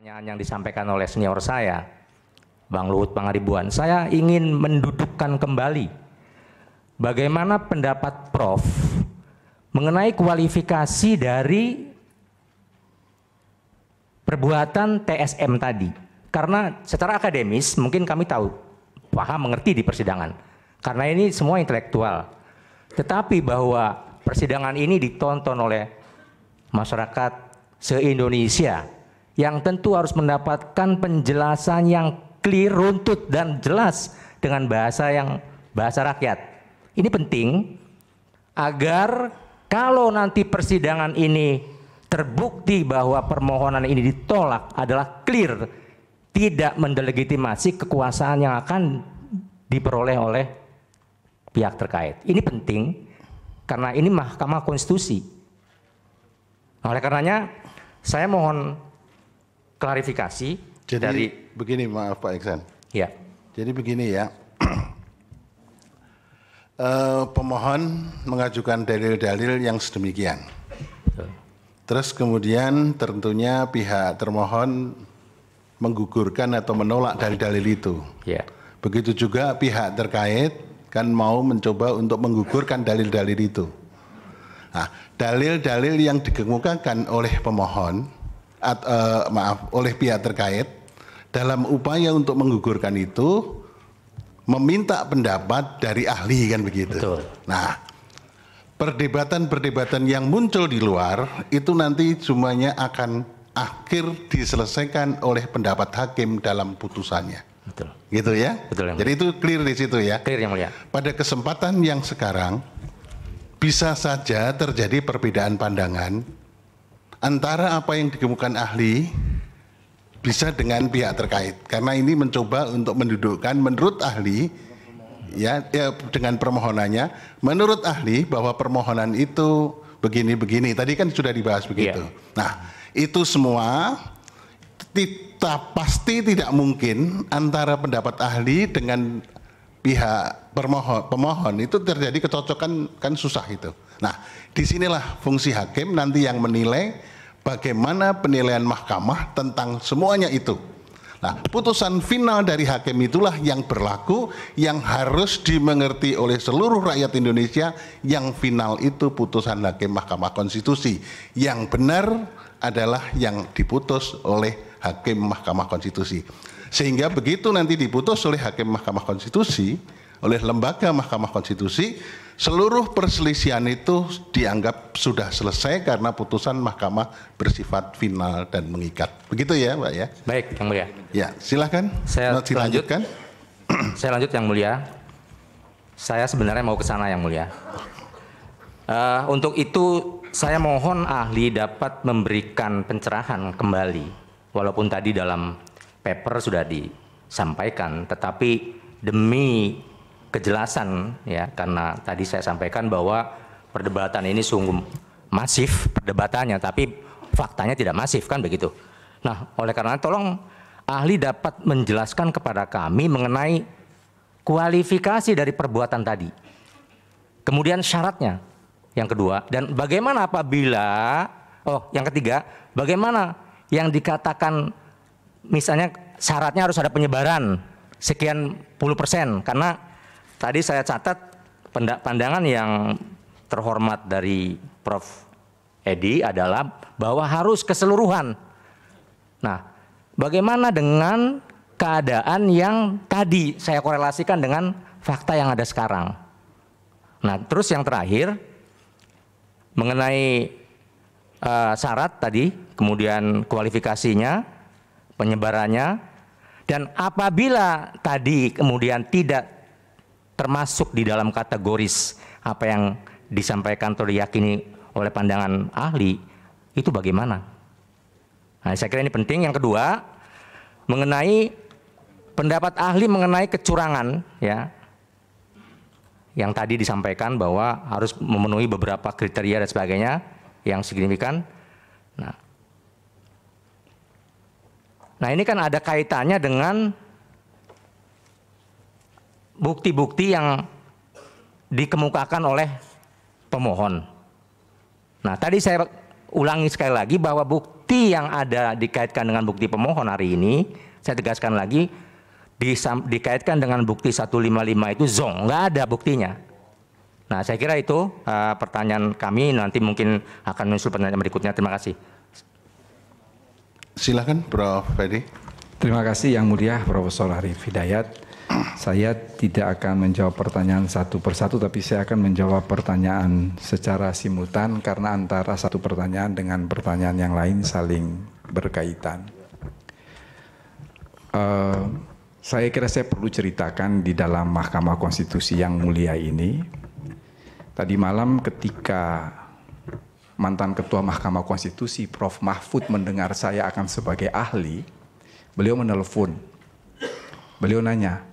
Pertanyaan yang disampaikan oleh senior saya, Bang Luhut Pangaribuan, saya ingin mendudukkan kembali bagaimana pendapat Prof mengenai kualifikasi dari perbuatan TSM tadi. Karena secara akademis mungkin kami tahu, paham, mengerti di persidangan. Karena ini semua intelektual. Tetapi bahwa persidangan ini ditonton oleh masyarakat se-Indonesia yang tentu harus mendapatkan penjelasan yang clear, runtut dan jelas dengan bahasa yang bahasa rakyat. Ini penting agar kalau nanti persidangan ini terbukti bahwa permohonan ini ditolak adalah clear, tidak mendelegitimasi kekuasaan yang akan diperoleh oleh pihak terkait. Ini penting karena ini Mahkamah Konstitusi. Oleh karenanya saya mohon klarifikasi Jadi, dari begini maaf Pak Iksan. Ya. Jadi begini ya. e, pemohon mengajukan dalil-dalil yang sedemikian. Terus kemudian tentunya pihak termohon menggugurkan atau menolak dalil-dalil itu. Ya. Begitu juga pihak terkait kan mau mencoba untuk menggugurkan dalil-dalil itu. Nah, dalil-dalil yang dikemukakan oleh pemohon at, uh, maaf oleh pihak terkait dalam upaya untuk menggugurkan itu meminta pendapat dari ahli kan begitu. Betul. Nah, perdebatan-perdebatan yang muncul di luar itu nanti semuanya akan akhir diselesaikan oleh pendapat hakim dalam putusannya. Betul. Gitu ya. Betul. Yang Jadi itu clear di situ ya. Clear yang mulia. Pada kesempatan yang sekarang bisa saja terjadi perbedaan pandangan antara apa yang dikemukakan ahli bisa dengan pihak terkait karena ini mencoba untuk mendudukkan menurut ahli ya, ya dengan permohonannya menurut ahli bahwa permohonan itu begini-begini tadi kan sudah dibahas begitu. Yeah. Nah, itu semua kita pasti tidak mungkin antara pendapat ahli dengan pihak permohon pemohon itu terjadi kecocokan kan susah itu. Nah, Disinilah fungsi hakim nanti yang menilai bagaimana penilaian mahkamah tentang semuanya itu. Nah, putusan final dari hakim itulah yang berlaku, yang harus dimengerti oleh seluruh rakyat Indonesia, yang final itu putusan hakim Mahkamah Konstitusi. Yang benar adalah yang diputus oleh hakim Mahkamah Konstitusi. Sehingga begitu nanti diputus oleh hakim Mahkamah Konstitusi, oleh lembaga Mahkamah Konstitusi, seluruh perselisihan itu dianggap sudah selesai karena putusan Mahkamah bersifat final dan mengikat. Begitu ya, Pak ya? Baik, Yang Mulia. Ya, silakan. Saya lanjutkan. Saya lanjut Yang Mulia. Saya sebenarnya mau ke sana Yang Mulia. Uh, untuk itu saya mohon ahli dapat memberikan pencerahan kembali walaupun tadi dalam paper sudah disampaikan, tetapi demi kejelasan ya karena tadi saya sampaikan bahwa perdebatan ini sungguh masif perdebatannya tapi faktanya tidak masif kan begitu. Nah, oleh karena tolong ahli dapat menjelaskan kepada kami mengenai kualifikasi dari perbuatan tadi. Kemudian syaratnya yang kedua dan bagaimana apabila oh yang ketiga bagaimana yang dikatakan misalnya syaratnya harus ada penyebaran sekian puluh persen karena Tadi saya catat pandangan yang terhormat dari Prof. Edi adalah bahwa harus keseluruhan. Nah, bagaimana dengan keadaan yang tadi saya korelasikan dengan fakta yang ada sekarang? Nah, terus yang terakhir mengenai uh, syarat tadi, kemudian kualifikasinya, penyebarannya, dan apabila tadi kemudian tidak termasuk di dalam kategoris apa yang disampaikan atau diyakini oleh pandangan ahli itu bagaimana? Nah, saya kira ini penting. Yang kedua, mengenai pendapat ahli mengenai kecurangan ya. Yang tadi disampaikan bahwa harus memenuhi beberapa kriteria dan sebagainya yang signifikan. Nah, nah ini kan ada kaitannya dengan bukti-bukti yang dikemukakan oleh pemohon. Nah, tadi saya ulangi sekali lagi bahwa bukti yang ada dikaitkan dengan bukti pemohon hari ini, saya tegaskan lagi disam, dikaitkan dengan bukti 155 itu zong, nggak ada buktinya. Nah, saya kira itu uh, pertanyaan kami nanti mungkin akan muncul pertanyaan berikutnya. Terima kasih. Silakan, Prof. Fedi. Terima kasih Yang Mulia Profesor Arif Hidayat. Saya tidak akan menjawab pertanyaan satu persatu, tapi saya akan menjawab pertanyaan secara simultan karena antara satu pertanyaan dengan pertanyaan yang lain saling berkaitan. Uh, saya kira saya perlu ceritakan di dalam Mahkamah Konstitusi yang mulia ini. Tadi malam ketika mantan Ketua Mahkamah Konstitusi Prof. Mahfud mendengar saya akan sebagai ahli, beliau menelpon. Beliau nanya,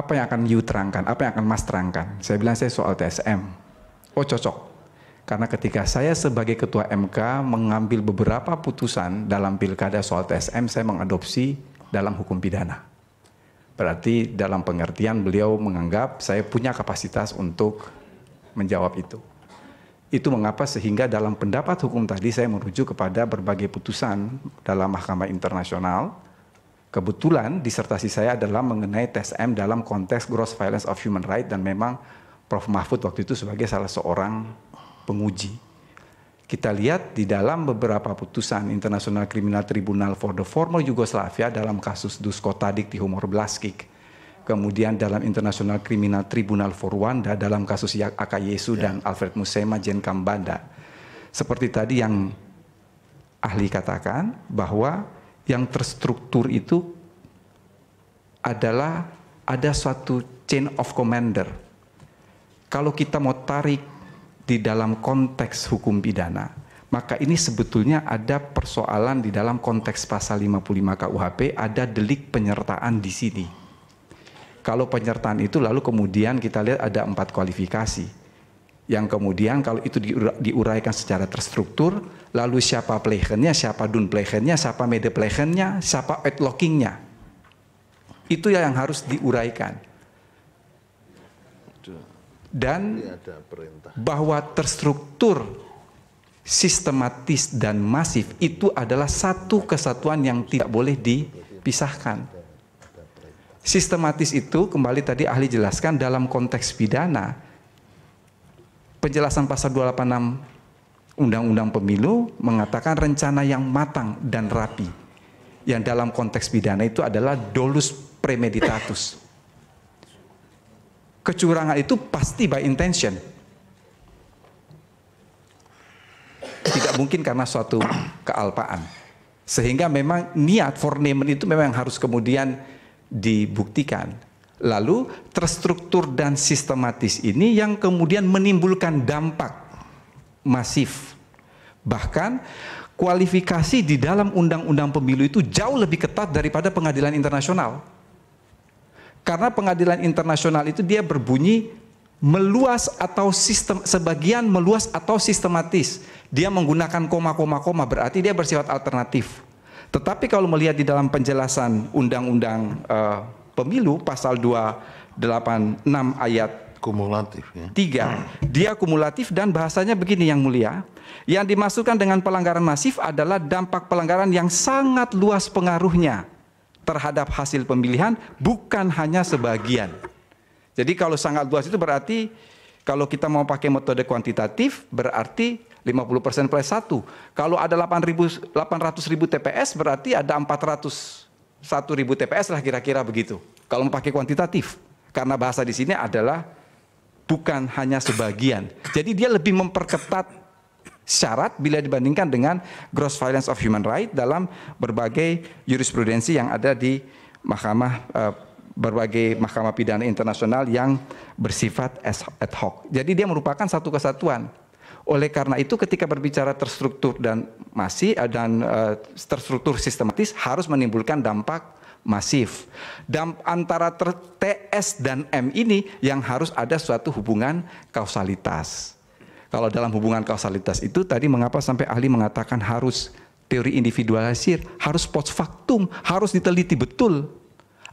apa yang akan you terangkan, apa yang akan mas terangkan? Saya bilang saya soal TSM. Oh cocok. Karena ketika saya sebagai ketua MK mengambil beberapa putusan dalam pilkada soal TSM, saya mengadopsi dalam hukum pidana. Berarti dalam pengertian beliau menganggap saya punya kapasitas untuk menjawab itu. Itu mengapa sehingga dalam pendapat hukum tadi saya merujuk kepada berbagai putusan dalam Mahkamah Internasional Kebetulan disertasi saya adalah mengenai TSM dalam konteks gross violence of human right dan memang Prof Mahfud waktu itu sebagai salah seorang penguji. Kita lihat di dalam beberapa putusan International Criminal Tribunal for the Former Yugoslavia dalam kasus Dusko Tadic di Humor Blaskik. Kemudian dalam International Criminal Tribunal for Rwanda dalam kasus ya- Aka Yesu dan ya. Alfred Musema Jen Kambanda. Seperti tadi yang ahli katakan bahwa yang terstruktur itu adalah ada suatu chain of commander. Kalau kita mau tarik di dalam konteks hukum pidana, maka ini sebetulnya ada persoalan di dalam konteks pasal 55 KUHP, ada delik penyertaan di sini. Kalau penyertaan itu lalu kemudian kita lihat ada empat kualifikasi yang kemudian kalau itu diuraikan secara terstruktur, lalu siapa plehennya, siapa dun plehennya, siapa mede plehennya, siapa lockingnya, Itu ya yang harus diuraikan. Dan bahwa terstruktur, sistematis dan masif itu adalah satu kesatuan yang tidak boleh dipisahkan. Sistematis itu kembali tadi ahli jelaskan dalam konteks pidana, penjelasan pasal 286 Undang-Undang Pemilu mengatakan rencana yang matang dan rapi. Yang dalam konteks pidana itu adalah dolus premeditatus. Kecurangan itu pasti by intention. Tidak mungkin karena suatu kealpaan. Sehingga memang niat forenamen itu memang harus kemudian dibuktikan. Lalu terstruktur dan sistematis ini yang kemudian menimbulkan dampak masif. Bahkan kualifikasi di dalam undang-undang pemilu itu jauh lebih ketat daripada pengadilan internasional. Karena pengadilan internasional itu dia berbunyi meluas atau sistem sebagian meluas atau sistematis. Dia menggunakan koma-koma-koma berarti dia bersifat alternatif. Tetapi kalau melihat di dalam penjelasan undang-undang eh, Pemilu pasal 286 ayat kumulatif ya. Tiga, dia kumulatif dan bahasanya begini yang mulia. Yang dimasukkan dengan pelanggaran masif adalah dampak pelanggaran yang sangat luas pengaruhnya terhadap hasil pemilihan bukan hanya sebagian. Jadi kalau sangat luas itu berarti kalau kita mau pakai metode kuantitatif berarti 50% plus 1. Kalau ada 800.000 TPS berarti ada 400 1.000 TPS lah kira-kira begitu. Kalau pakai kuantitatif. Karena bahasa di sini adalah bukan hanya sebagian. Jadi dia lebih memperketat syarat bila dibandingkan dengan gross violence of human right dalam berbagai jurisprudensi yang ada di mahkamah eh, berbagai mahkamah pidana internasional yang bersifat ad hoc. Jadi dia merupakan satu kesatuan oleh karena itu ketika berbicara terstruktur dan masih eh, dan uh, terstruktur sistematis harus menimbulkan dampak masif. Dan antara TS dan M ini yang harus ada suatu hubungan kausalitas. Kalau dalam hubungan kausalitas itu tadi mengapa sampai ahli mengatakan harus teori individualisir, harus post factum, harus diteliti betul.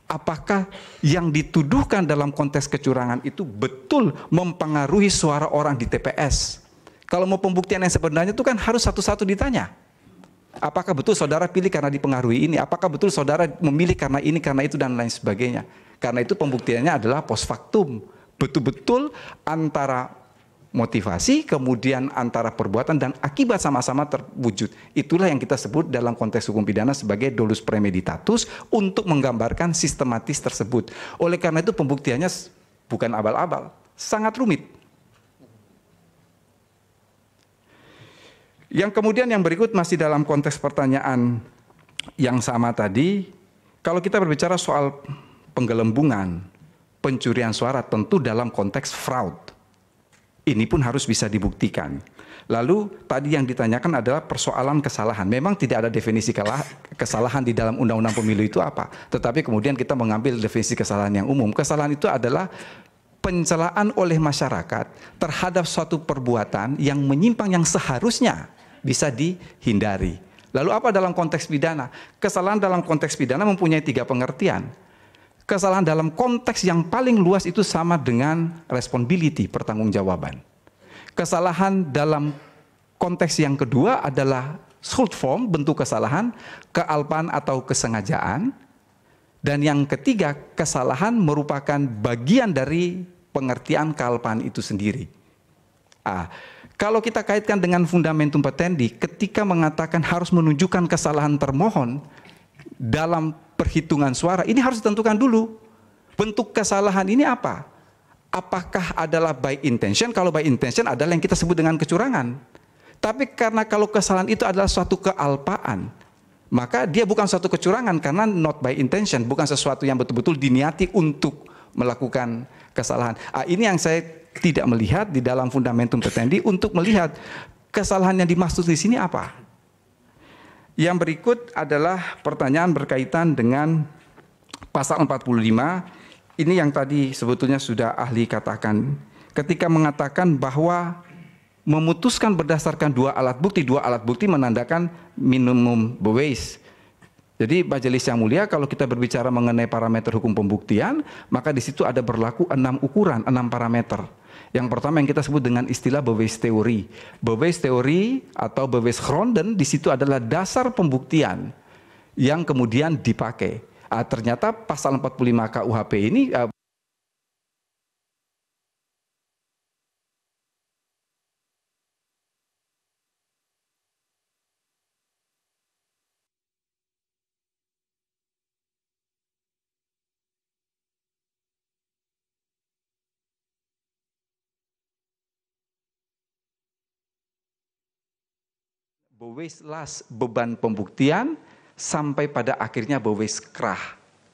Apakah yang dituduhkan dalam konteks kecurangan itu betul mempengaruhi suara orang di TPS? Kalau mau pembuktian yang sebenarnya itu kan harus satu-satu ditanya. Apakah betul saudara pilih karena dipengaruhi ini? Apakah betul saudara memilih karena ini, karena itu, dan lain sebagainya? Karena itu pembuktiannya adalah post factum. Betul-betul antara motivasi, kemudian antara perbuatan dan akibat sama-sama terwujud. Itulah yang kita sebut dalam konteks hukum pidana sebagai dolus premeditatus untuk menggambarkan sistematis tersebut. Oleh karena itu pembuktiannya bukan abal-abal, sangat rumit. Yang kemudian yang berikut masih dalam konteks pertanyaan yang sama tadi, kalau kita berbicara soal penggelembungan, pencurian suara tentu dalam konteks fraud. Ini pun harus bisa dibuktikan. Lalu tadi yang ditanyakan adalah persoalan kesalahan. Memang tidak ada definisi kesalahan di dalam undang-undang pemilu itu apa. Tetapi kemudian kita mengambil definisi kesalahan yang umum. Kesalahan itu adalah pencelaan oleh masyarakat terhadap suatu perbuatan yang menyimpang yang seharusnya bisa dihindari. Lalu apa dalam konteks pidana? Kesalahan dalam konteks pidana mempunyai tiga pengertian. Kesalahan dalam konteks yang paling luas itu sama dengan responsibility, pertanggungjawaban. Kesalahan dalam konteks yang kedua adalah short form, bentuk kesalahan, kealpan atau kesengajaan. Dan yang ketiga, kesalahan merupakan bagian dari pengertian kealpan itu sendiri. Ah, kalau kita kaitkan dengan fundamentum petendi, ketika mengatakan harus menunjukkan kesalahan termohon dalam perhitungan suara, ini harus ditentukan dulu. Bentuk kesalahan ini apa? Apakah adalah by intention? Kalau by intention adalah yang kita sebut dengan kecurangan. Tapi karena kalau kesalahan itu adalah suatu kealpaan, maka dia bukan suatu kecurangan karena not by intention, bukan sesuatu yang betul-betul diniati untuk melakukan kesalahan. Ah, ini yang saya tidak melihat di dalam fundamentum tetendi untuk melihat kesalahan yang dimaksud di sini apa. Yang berikut adalah pertanyaan berkaitan dengan pasal 45. Ini yang tadi sebetulnya sudah ahli katakan ketika mengatakan bahwa memutuskan berdasarkan dua alat bukti, dua alat bukti menandakan minimum base. Jadi majelis yang mulia kalau kita berbicara mengenai parameter hukum pembuktian, maka di situ ada berlaku enam ukuran, enam parameter. Yang pertama yang kita sebut dengan istilah Bewes teori. Bewes teori atau Bewes Gronden di situ adalah dasar pembuktian yang kemudian dipakai. Ah, ternyata pasal 45 KUHP ini ah, las beban pembuktian sampai pada akhirnya bewes krah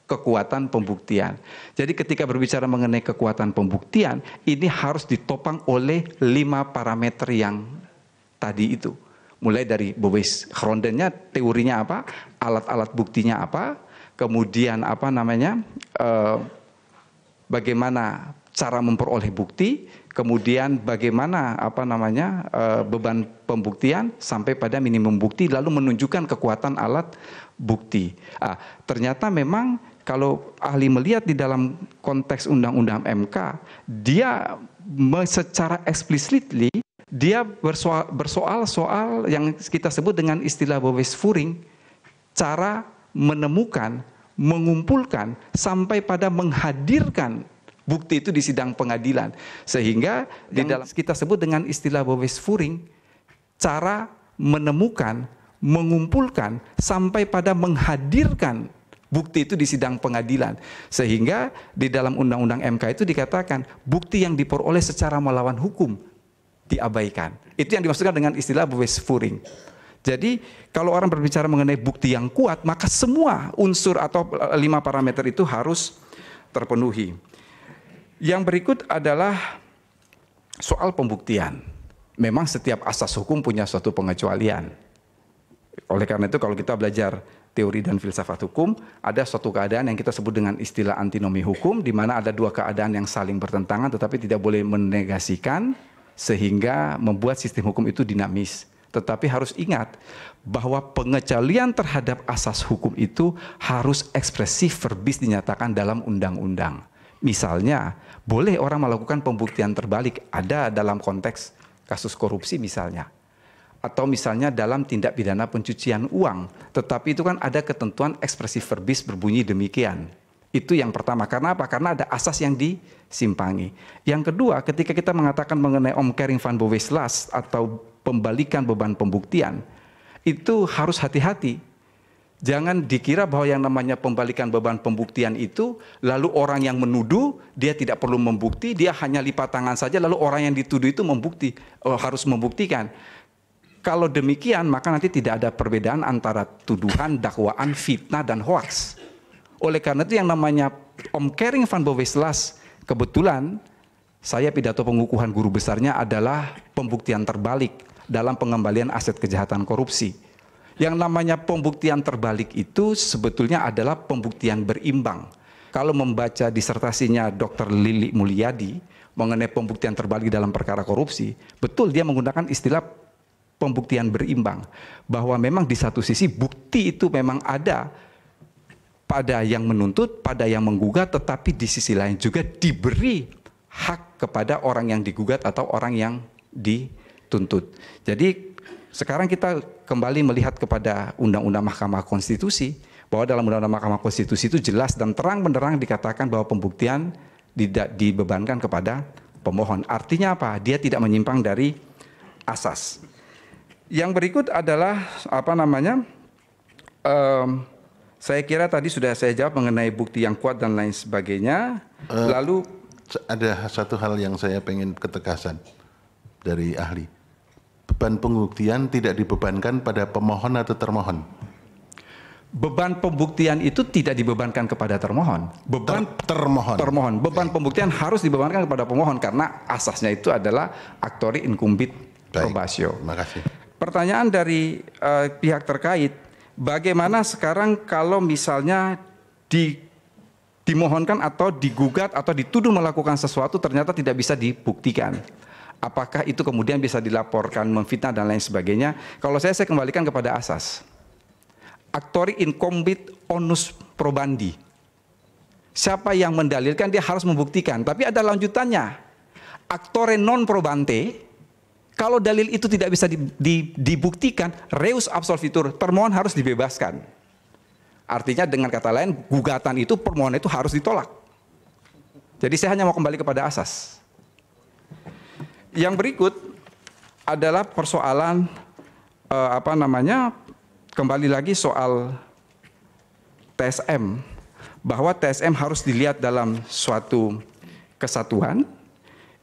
kekuatan pembuktian. Jadi ketika berbicara mengenai kekuatan pembuktian, ini harus ditopang oleh lima parameter yang tadi itu. Mulai dari bewes rondennya, teorinya apa, alat-alat buktinya apa, kemudian apa namanya, eh, bagaimana cara memperoleh bukti, kemudian bagaimana apa namanya eh, beban pembuktian sampai pada minimum bukti lalu menunjukkan kekuatan alat bukti. Ah, ternyata memang kalau ahli melihat di dalam konteks undang-undang MK, dia secara explicitly dia bersoal, bersoal soal yang kita sebut dengan istilah Bowes Furing, cara menemukan, mengumpulkan sampai pada menghadirkan bukti itu di sidang pengadilan. Sehingga di dalam kita sebut dengan istilah Bowes Furing, cara menemukan, mengumpulkan sampai pada menghadirkan bukti itu di sidang pengadilan. Sehingga di dalam undang-undang MK itu dikatakan bukti yang diperoleh secara melawan hukum diabaikan. Itu yang dimaksudkan dengan istilah Bowes Furing. Jadi kalau orang berbicara mengenai bukti yang kuat, maka semua unsur atau eh, lima parameter itu harus terpenuhi. Yang berikut adalah soal pembuktian. Memang setiap asas hukum punya suatu pengecualian. Oleh karena itu kalau kita belajar teori dan filsafat hukum, ada suatu keadaan yang kita sebut dengan istilah antinomi hukum, di mana ada dua keadaan yang saling bertentangan tetapi tidak boleh menegasikan sehingga membuat sistem hukum itu dinamis. Tetapi harus ingat bahwa pengecualian terhadap asas hukum itu harus ekspresif verbis dinyatakan dalam undang-undang. Misalnya, boleh orang melakukan pembuktian terbalik, ada dalam konteks kasus korupsi misalnya. Atau misalnya dalam tindak pidana pencucian uang, tetapi itu kan ada ketentuan ekspresi verbis berbunyi demikian. Itu yang pertama. Karena apa? Karena ada asas yang disimpangi. Yang kedua, ketika kita mengatakan mengenai om omkering van Bowe's last atau pembalikan beban pembuktian, itu harus hati-hati Jangan dikira bahwa yang namanya pembalikan beban pembuktian itu lalu orang yang menuduh dia tidak perlu membukti, dia hanya lipat tangan saja lalu orang yang dituduh itu membukti oh, harus membuktikan. Kalau demikian maka nanti tidak ada perbedaan antara tuduhan, dakwaan, fitnah dan hoax. Oleh karena itu yang namanya Om Kering van Boveslas kebetulan saya pidato pengukuhan guru besarnya adalah pembuktian terbalik dalam pengembalian aset kejahatan korupsi yang namanya pembuktian terbalik itu sebetulnya adalah pembuktian berimbang. Kalau membaca disertasinya Dr. Lili Mulyadi mengenai pembuktian terbalik dalam perkara korupsi, betul dia menggunakan istilah pembuktian berimbang bahwa memang di satu sisi bukti itu memang ada pada yang menuntut, pada yang menggugat, tetapi di sisi lain juga diberi hak kepada orang yang digugat atau orang yang dituntut. Jadi sekarang kita kembali melihat kepada Undang-Undang Mahkamah Konstitusi bahwa dalam Undang-Undang Mahkamah Konstitusi itu jelas dan terang benderang dikatakan bahwa pembuktian tidak dibebankan kepada pemohon. Artinya apa? Dia tidak menyimpang dari asas. Yang berikut adalah apa namanya? Um, saya kira tadi sudah saya jawab mengenai bukti yang kuat dan lain sebagainya. Uh, Lalu ada satu hal yang saya pengen ketegasan dari ahli beban pembuktian tidak dibebankan pada pemohon atau termohon? Beban pembuktian itu tidak dibebankan kepada termohon. Beban Ter termohon. Termohon. Beban okay. pembuktian harus dibebankan kepada pemohon karena asasnya itu adalah aktori incumbit Baik. probatio. Terima kasih. Pertanyaan dari uh, pihak terkait, bagaimana sekarang kalau misalnya di dimohonkan atau digugat atau dituduh melakukan sesuatu ternyata tidak bisa dibuktikan apakah itu kemudian bisa dilaporkan memfitnah dan lain sebagainya kalau saya saya kembalikan kepada asas aktori incombit onus probandi siapa yang mendalilkan dia harus membuktikan tapi ada lanjutannya aktore non probante kalau dalil itu tidak bisa di, di, dibuktikan reus absolvitur termohon harus dibebaskan artinya dengan kata lain gugatan itu permohonan itu harus ditolak jadi saya hanya mau kembali kepada asas yang berikut adalah persoalan eh, apa namanya kembali lagi soal TSM bahwa TSM harus dilihat dalam suatu kesatuan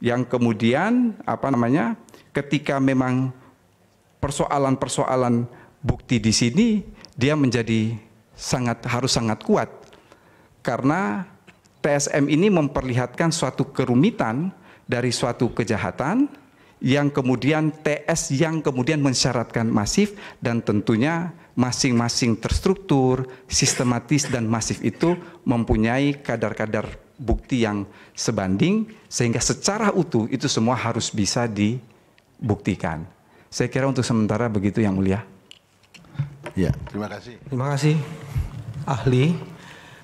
yang kemudian apa namanya ketika memang persoalan-persoalan bukti di sini dia menjadi sangat harus sangat kuat karena TSM ini memperlihatkan suatu kerumitan dari suatu kejahatan yang kemudian TS yang kemudian mensyaratkan masif dan tentunya masing-masing terstruktur, sistematis dan masif itu mempunyai kadar-kadar bukti yang sebanding sehingga secara utuh itu semua harus bisa dibuktikan. Saya kira untuk sementara begitu yang mulia. Ya, terima kasih. Terima kasih ahli.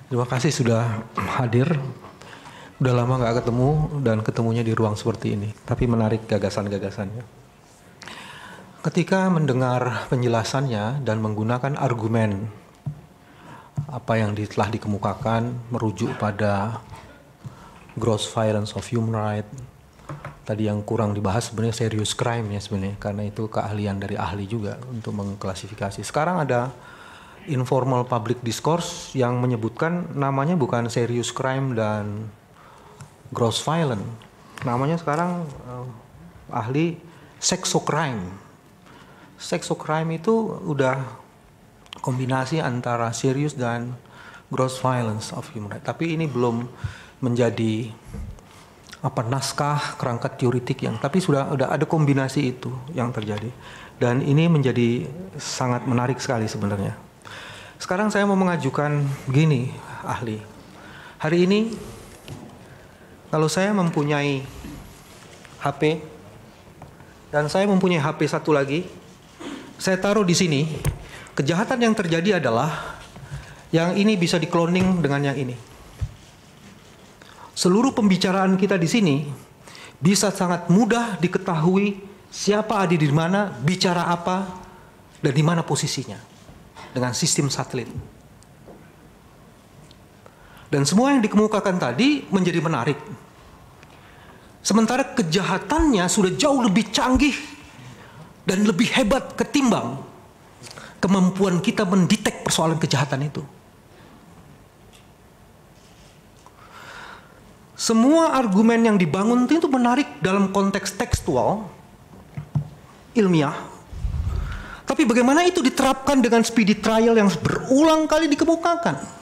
Terima kasih sudah hadir Udah lama nggak ketemu dan ketemunya di ruang seperti ini, tapi menarik gagasan-gagasannya. Ketika mendengar penjelasannya dan menggunakan argumen apa yang telah dikemukakan merujuk pada gross violence of human rights tadi yang kurang dibahas sebenarnya serious crime ya sebenarnya karena itu keahlian dari ahli juga untuk mengklasifikasi. Sekarang ada informal public discourse yang menyebutkan namanya bukan serious crime dan gross Violence, Namanya sekarang uh, ahli Sexo crime itu udah kombinasi antara serius dan gross violence of human rights. Tapi ini belum menjadi apa naskah kerangka teoritik yang tapi sudah ada ada kombinasi itu yang terjadi dan ini menjadi sangat menarik sekali sebenarnya. Sekarang saya mau mengajukan gini ahli. Hari ini kalau saya mempunyai HP dan saya mempunyai HP satu lagi, saya taruh di sini. Kejahatan yang terjadi adalah yang ini bisa dikloning dengan yang ini. Seluruh pembicaraan kita di sini bisa sangat mudah diketahui siapa ada di mana, bicara apa, dan di mana posisinya dengan sistem satelit. Dan semua yang dikemukakan tadi menjadi menarik. Sementara kejahatannya sudah jauh lebih canggih dan lebih hebat ketimbang kemampuan kita mendetek persoalan kejahatan itu. Semua argumen yang dibangun itu menarik dalam konteks tekstual, ilmiah, tapi bagaimana itu diterapkan dengan speedy trial yang berulang kali dikemukakan?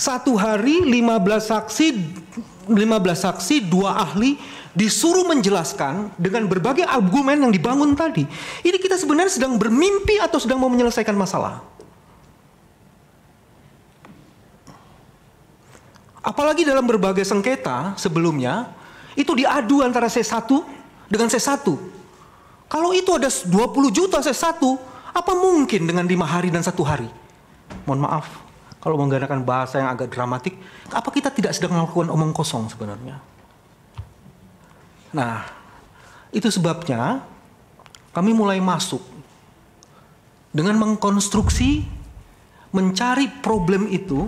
satu hari 15 saksi 15 saksi dua ahli disuruh menjelaskan dengan berbagai argumen yang dibangun tadi. Ini kita sebenarnya sedang bermimpi atau sedang mau menyelesaikan masalah? Apalagi dalam berbagai sengketa sebelumnya, itu diadu antara C1 dengan C1. Kalau itu ada 20 juta C1, apa mungkin dengan lima hari dan satu hari? Mohon maaf, kalau menggunakan bahasa yang agak dramatik, apa kita tidak sedang melakukan omong kosong sebenarnya? Nah, itu sebabnya kami mulai masuk dengan mengkonstruksi, mencari problem itu.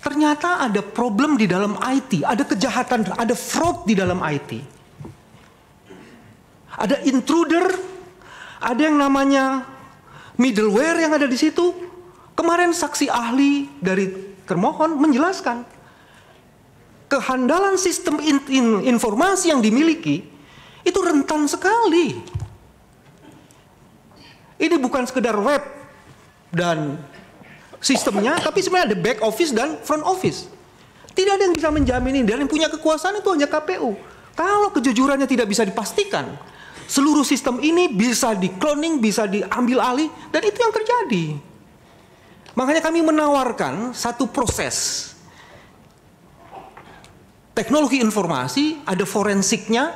Ternyata ada problem di dalam IT, ada kejahatan, ada fraud di dalam IT. Ada intruder, ada yang namanya middleware yang ada di situ, Kemarin saksi ahli dari termohon menjelaskan kehandalan sistem in, in, informasi yang dimiliki itu rentan sekali. Ini bukan sekedar web dan sistemnya, tapi sebenarnya ada back office dan front office. Tidak ada yang bisa menjamin ini dan yang punya kekuasaan itu hanya KPU. Kalau kejujurannya tidak bisa dipastikan, seluruh sistem ini bisa di cloning, bisa diambil alih dan itu yang terjadi. Makanya kami menawarkan satu proses teknologi informasi, ada forensiknya,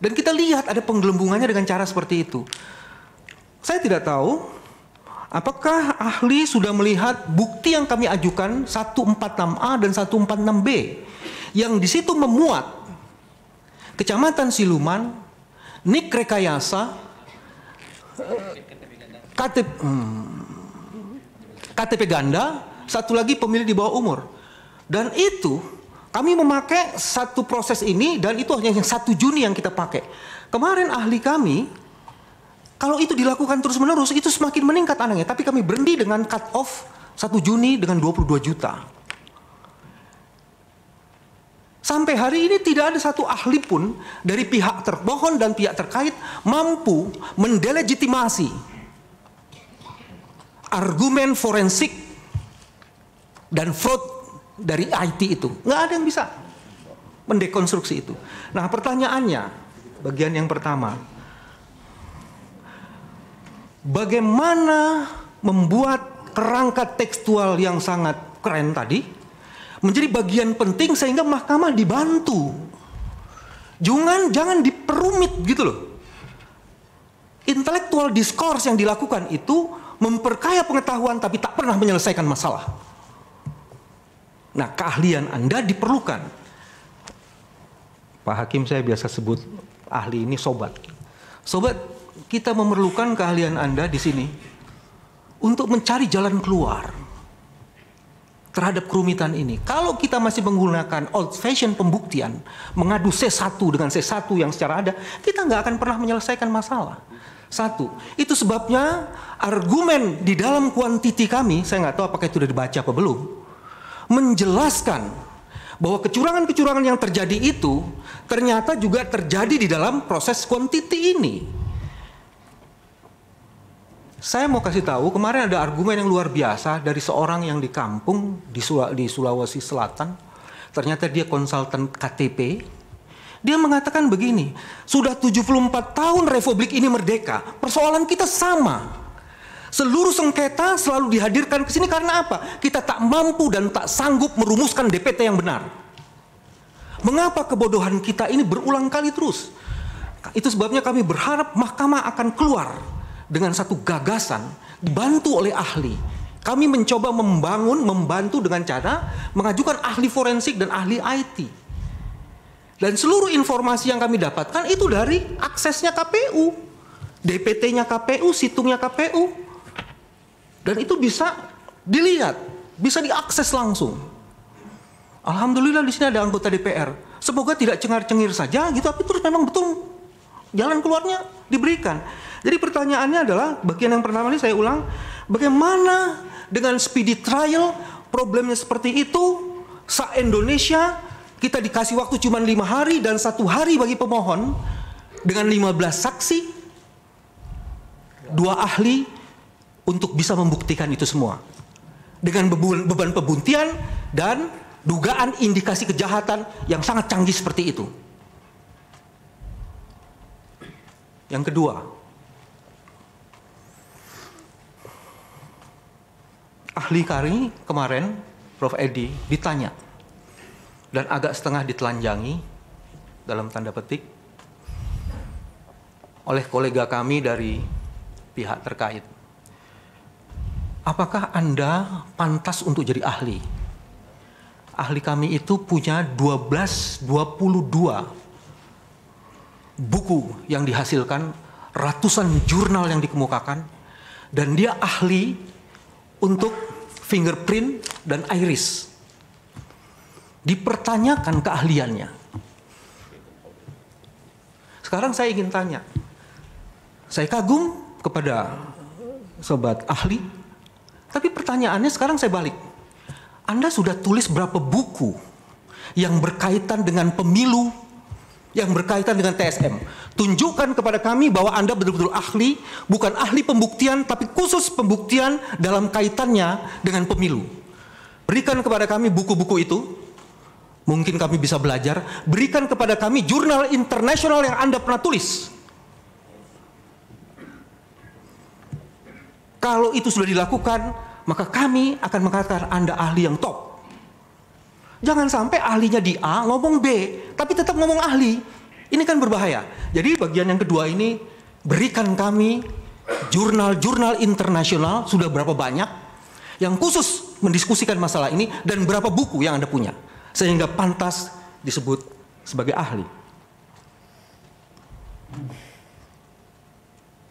dan kita lihat ada penggelembungannya dengan cara seperti itu. Saya tidak tahu apakah ahli sudah melihat bukti yang kami ajukan 146A dan 146B yang di situ memuat Kecamatan Siluman, Nik Rekayasa, eh, KTP, hmm, KTP ganda, satu lagi pemilih di bawah umur. Dan itu kami memakai satu proses ini dan itu hanya yang satu Juni yang kita pakai. Kemarin ahli kami, kalau itu dilakukan terus menerus itu semakin meningkat anaknya. Tapi kami berhenti dengan cut off satu Juni dengan 22 juta. Sampai hari ini tidak ada satu ahli pun dari pihak terbohon dan pihak terkait mampu mendelegitimasi argumen forensik dan fraud dari IT itu. Nggak ada yang bisa mendekonstruksi itu. Nah pertanyaannya, bagian yang pertama, bagaimana membuat kerangka tekstual yang sangat keren tadi menjadi bagian penting sehingga mahkamah dibantu. Jangan jangan diperumit gitu loh. Intelektual discourse yang dilakukan itu memperkaya pengetahuan tapi tak pernah menyelesaikan masalah. Nah, keahlian Anda diperlukan. Pak Hakim saya biasa sebut ahli ini sobat. Sobat, kita memerlukan keahlian Anda di sini untuk mencari jalan keluar terhadap kerumitan ini. Kalau kita masih menggunakan old fashion pembuktian, mengadu C1 dengan C1 yang secara ada, kita nggak akan pernah menyelesaikan masalah. Satu, itu sebabnya argumen di dalam kuantiti kami, saya nggak tahu apakah itu sudah dibaca apa belum, menjelaskan bahwa kecurangan-kecurangan yang terjadi itu ternyata juga terjadi di dalam proses kuantiti ini. Saya mau kasih tahu, kemarin ada argumen yang luar biasa dari seorang yang di kampung di, Sulawesi Selatan. Ternyata dia konsultan KTP, dia mengatakan begini, sudah 74 tahun republik ini merdeka, persoalan kita sama. Seluruh sengketa selalu dihadirkan ke sini karena apa? Kita tak mampu dan tak sanggup merumuskan DPT yang benar. Mengapa kebodohan kita ini berulang kali terus? Itu sebabnya kami berharap mahkamah akan keluar dengan satu gagasan dibantu oleh ahli. Kami mencoba membangun, membantu dengan cara mengajukan ahli forensik dan ahli IT dan seluruh informasi yang kami dapatkan itu dari aksesnya KPU, DPT-nya KPU, situngnya KPU. Dan itu bisa dilihat, bisa diakses langsung. Alhamdulillah di sini ada anggota DPR. Semoga tidak cengar-cengir saja gitu, tapi terus memang betul jalan keluarnya diberikan. Jadi pertanyaannya adalah bagian yang pertama ini saya ulang, bagaimana dengan speedy trial problemnya seperti itu, saat Indonesia kita dikasih waktu cuma lima hari dan satu hari bagi pemohon dengan 15 saksi, dua ahli untuk bisa membuktikan itu semua. Dengan beban, beban pembuktian dan dugaan indikasi kejahatan yang sangat canggih seperti itu. Yang kedua, ahli kari kemarin Prof. Edi ditanya, dan agak setengah ditelanjangi dalam tanda petik oleh kolega kami dari pihak terkait. Apakah Anda pantas untuk jadi ahli? Ahli kami itu punya 12 22 buku yang dihasilkan, ratusan jurnal yang dikemukakan dan dia ahli untuk fingerprint dan iris dipertanyakan keahliannya. Sekarang saya ingin tanya, saya kagum kepada sobat ahli, tapi pertanyaannya sekarang saya balik. Anda sudah tulis berapa buku yang berkaitan dengan pemilu, yang berkaitan dengan TSM. Tunjukkan kepada kami bahwa Anda betul-betul ahli, bukan ahli pembuktian, tapi khusus pembuktian dalam kaitannya dengan pemilu. Berikan kepada kami buku-buku itu, Mungkin kami bisa belajar. Berikan kepada kami jurnal internasional yang Anda pernah tulis. Kalau itu sudah dilakukan, maka kami akan mengatakan Anda ahli yang top. Jangan sampai ahlinya di A ngomong B, tapi tetap ngomong ahli. Ini kan berbahaya. Jadi bagian yang kedua ini, berikan kami jurnal-jurnal internasional, sudah berapa banyak, yang khusus mendiskusikan masalah ini, dan berapa buku yang Anda punya sehingga pantas disebut sebagai ahli.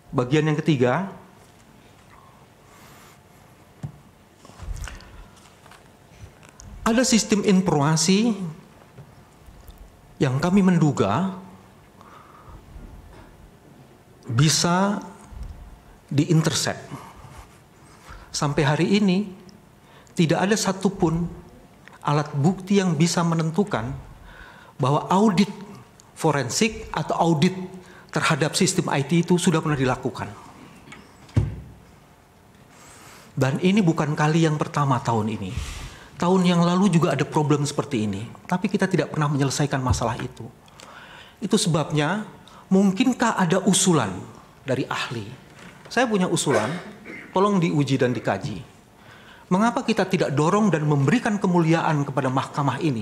Bagian yang ketiga, ada sistem informasi yang kami menduga bisa diintersep Sampai hari ini tidak ada satupun alat bukti yang bisa menentukan bahwa audit forensik atau audit terhadap sistem IT itu sudah pernah dilakukan. Dan ini bukan kali yang pertama tahun ini. Tahun yang lalu juga ada problem seperti ini, tapi kita tidak pernah menyelesaikan masalah itu. Itu sebabnya mungkinkah ada usulan dari ahli? Saya punya usulan, tolong diuji dan dikaji mengapa kita tidak dorong dan memberikan kemuliaan kepada mahkamah ini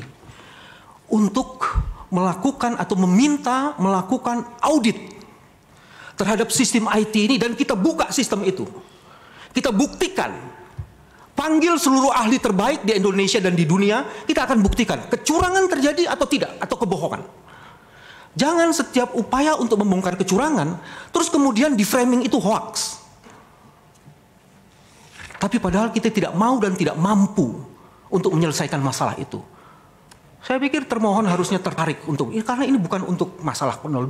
untuk melakukan atau meminta melakukan audit terhadap sistem IT ini dan kita buka sistem itu. Kita buktikan. Panggil seluruh ahli terbaik di Indonesia dan di dunia, kita akan buktikan kecurangan terjadi atau tidak atau kebohongan. Jangan setiap upaya untuk membongkar kecurangan terus kemudian di framing itu hoax. Tapi padahal kita tidak mau dan tidak mampu untuk menyelesaikan masalah itu. Saya pikir termohon harusnya tertarik untuk ini ya karena ini bukan untuk masalah 02,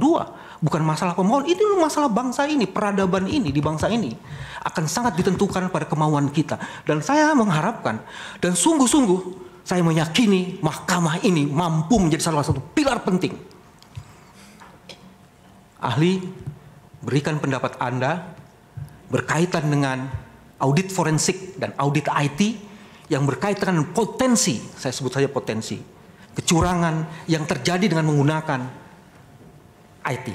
bukan masalah pemohon, itu masalah bangsa ini, peradaban ini di bangsa ini akan sangat ditentukan pada kemauan kita. Dan saya mengharapkan dan sungguh-sungguh saya meyakini mahkamah ini mampu menjadi salah satu pilar penting. Ahli, berikan pendapat Anda berkaitan dengan audit forensik dan audit IT yang berkaitan dengan potensi, saya sebut saja potensi, kecurangan yang terjadi dengan menggunakan IT.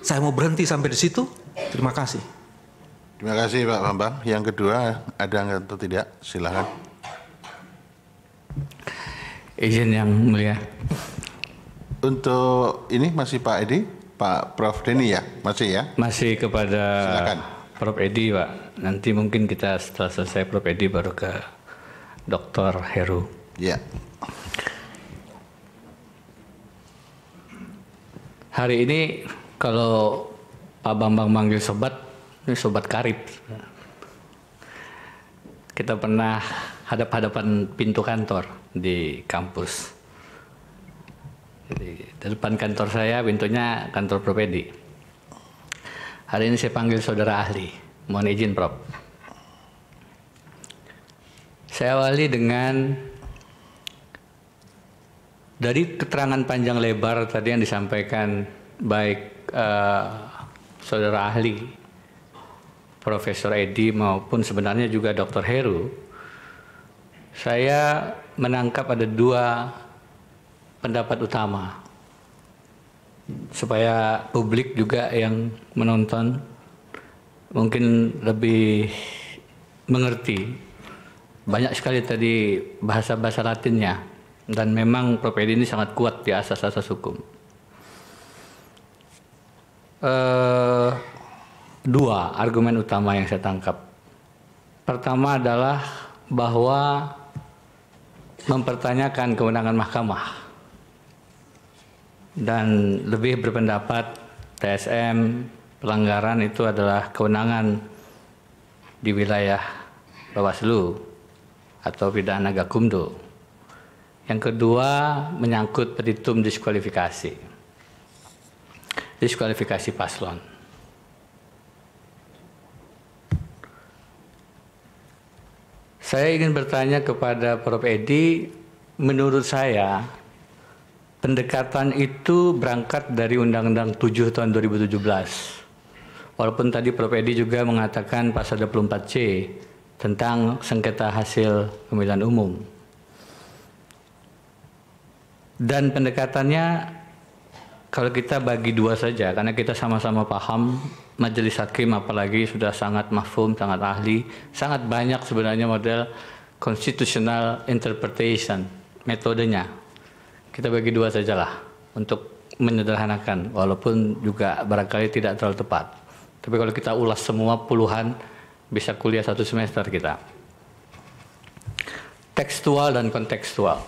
Saya mau berhenti sampai di situ. Terima kasih. Terima kasih Pak Bambang. Yang kedua ada atau tidak? Silakan. Izin yang mulia. Untuk ini masih Pak Edi, Pak Prof Deni ya, masih ya? Masih kepada Silakan. Prof Edi Pak nanti mungkin kita setelah selesai propedi baru ke Dr. Heru. Ya. Hari ini kalau Pak Bambang manggil sobat, ini sobat karib. Kita pernah hadap-hadapan pintu kantor di kampus. di depan kantor saya pintunya kantor propedi. Hari ini saya panggil saudara ahli Mohon izin, Prof. Saya awali dengan dari keterangan panjang lebar tadi yang disampaikan baik uh, saudara ahli Profesor Edi maupun sebenarnya juga Dr. Heru, saya menangkap ada dua pendapat utama supaya publik juga yang menonton mungkin lebih mengerti banyak sekali tadi bahasa-bahasa Latinnya dan memang Prof. ini sangat kuat di asas-asas hukum. E, dua argumen utama yang saya tangkap. Pertama adalah bahwa mempertanyakan kewenangan mahkamah dan lebih berpendapat TSM pelanggaran itu adalah kewenangan di wilayah Bawaslu atau pidana gakumdu. Yang kedua menyangkut petitum diskualifikasi. Diskualifikasi paslon. Saya ingin bertanya kepada Prof. Edi, menurut saya pendekatan itu berangkat dari Undang-Undang 7 tahun 2017 Walaupun tadi Prof. Edi juga mengatakan pasal 24C tentang sengketa hasil pemilihan umum. Dan pendekatannya kalau kita bagi dua saja karena kita sama-sama paham majelis hakim apalagi sudah sangat mahfum, sangat ahli, sangat banyak sebenarnya model constitutional interpretation metodenya. Kita bagi dua sajalah untuk menyederhanakan walaupun juga barangkali tidak terlalu tepat. Tapi kalau kita ulas semua puluhan, bisa kuliah satu semester kita. Tekstual dan kontekstual.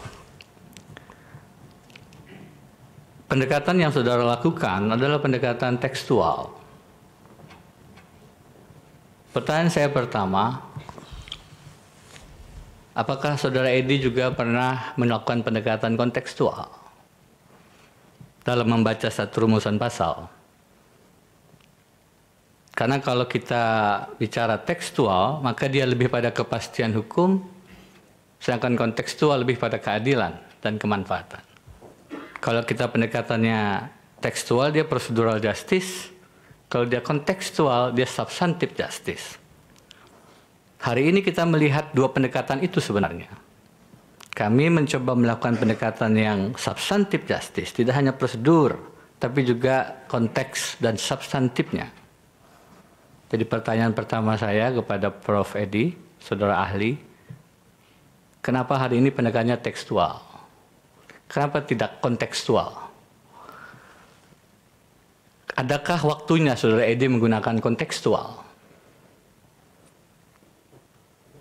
Pendekatan yang saudara lakukan adalah pendekatan tekstual. Pertanyaan saya pertama, apakah saudara Edi juga pernah melakukan pendekatan kontekstual dalam membaca satu rumusan pasal? Karena kalau kita bicara tekstual, maka dia lebih pada kepastian hukum, sedangkan kontekstual lebih pada keadilan dan kemanfaatan. Kalau kita pendekatannya tekstual, dia prosedural justice. Kalau dia kontekstual, dia substantif justice. Hari ini kita melihat dua pendekatan itu sebenarnya. Kami mencoba melakukan pendekatan yang substantif justice, tidak hanya prosedur, tapi juga konteks dan substantifnya. Jadi pertanyaan pertama saya kepada Prof. Edi, saudara ahli, kenapa hari ini pendekatannya tekstual? Kenapa tidak kontekstual? Adakah waktunya saudara Edi menggunakan kontekstual?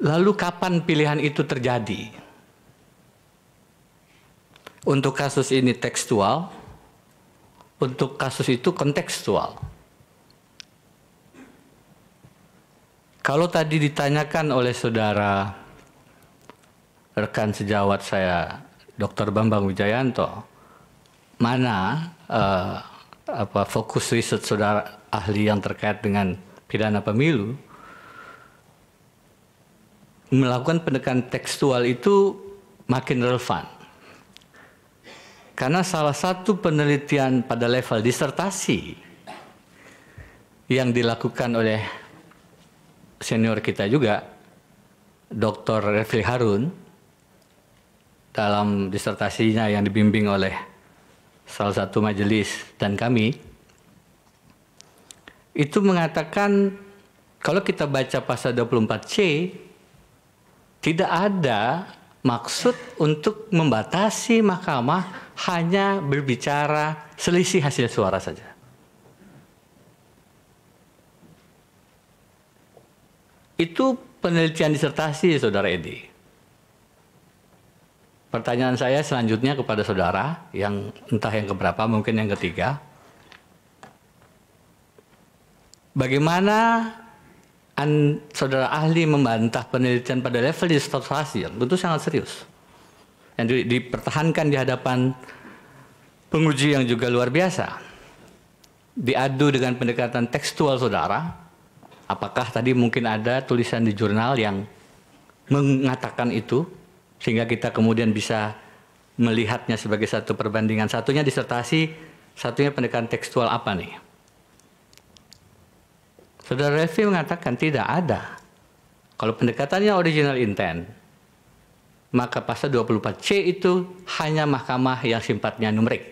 Lalu kapan pilihan itu terjadi? Untuk kasus ini tekstual, untuk kasus itu kontekstual. Kalau tadi ditanyakan oleh saudara rekan sejawat saya, Dr. Bambang Wijayanto, mana uh, apa fokus riset saudara ahli yang terkait dengan pidana pemilu melakukan pendekatan tekstual itu makin relevan. Karena salah satu penelitian pada level disertasi yang dilakukan oleh senior kita juga Dr. Refli Harun dalam disertasinya yang dibimbing oleh salah satu majelis dan kami itu mengatakan kalau kita baca pasal 24C tidak ada maksud untuk membatasi mahkamah hanya berbicara selisih hasil suara saja. Itu penelitian disertasi, Saudara Edi. Pertanyaan saya selanjutnya kepada saudara yang entah yang keberapa, mungkin yang ketiga. Bagaimana an, saudara ahli membantah penelitian pada level disertasi yang tentu sangat serius. Yang di, dipertahankan di hadapan penguji yang juga luar biasa. Diadu dengan pendekatan tekstual saudara, apakah tadi mungkin ada tulisan di jurnal yang mengatakan itu sehingga kita kemudian bisa melihatnya sebagai satu perbandingan satunya disertasi satunya pendekatan tekstual apa nih Saudara Refi mengatakan tidak ada kalau pendekatannya original intent maka pasal 24C itu hanya mahkamah yang sifatnya numerik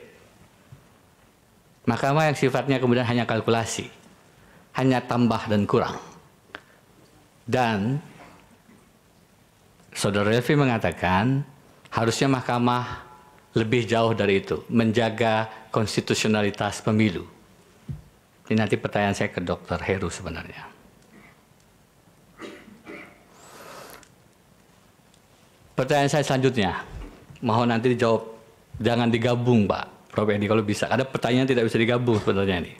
mahkamah yang sifatnya kemudian hanya kalkulasi hanya tambah dan kurang. Dan Saudara Revi mengatakan harusnya mahkamah lebih jauh dari itu, menjaga konstitusionalitas pemilu. Ini nanti pertanyaan saya ke Dr. Heru sebenarnya. Pertanyaan saya selanjutnya, mohon nanti dijawab, jangan digabung Pak, Prof. Edi kalau bisa. Ada pertanyaan tidak bisa digabung sebenarnya ini.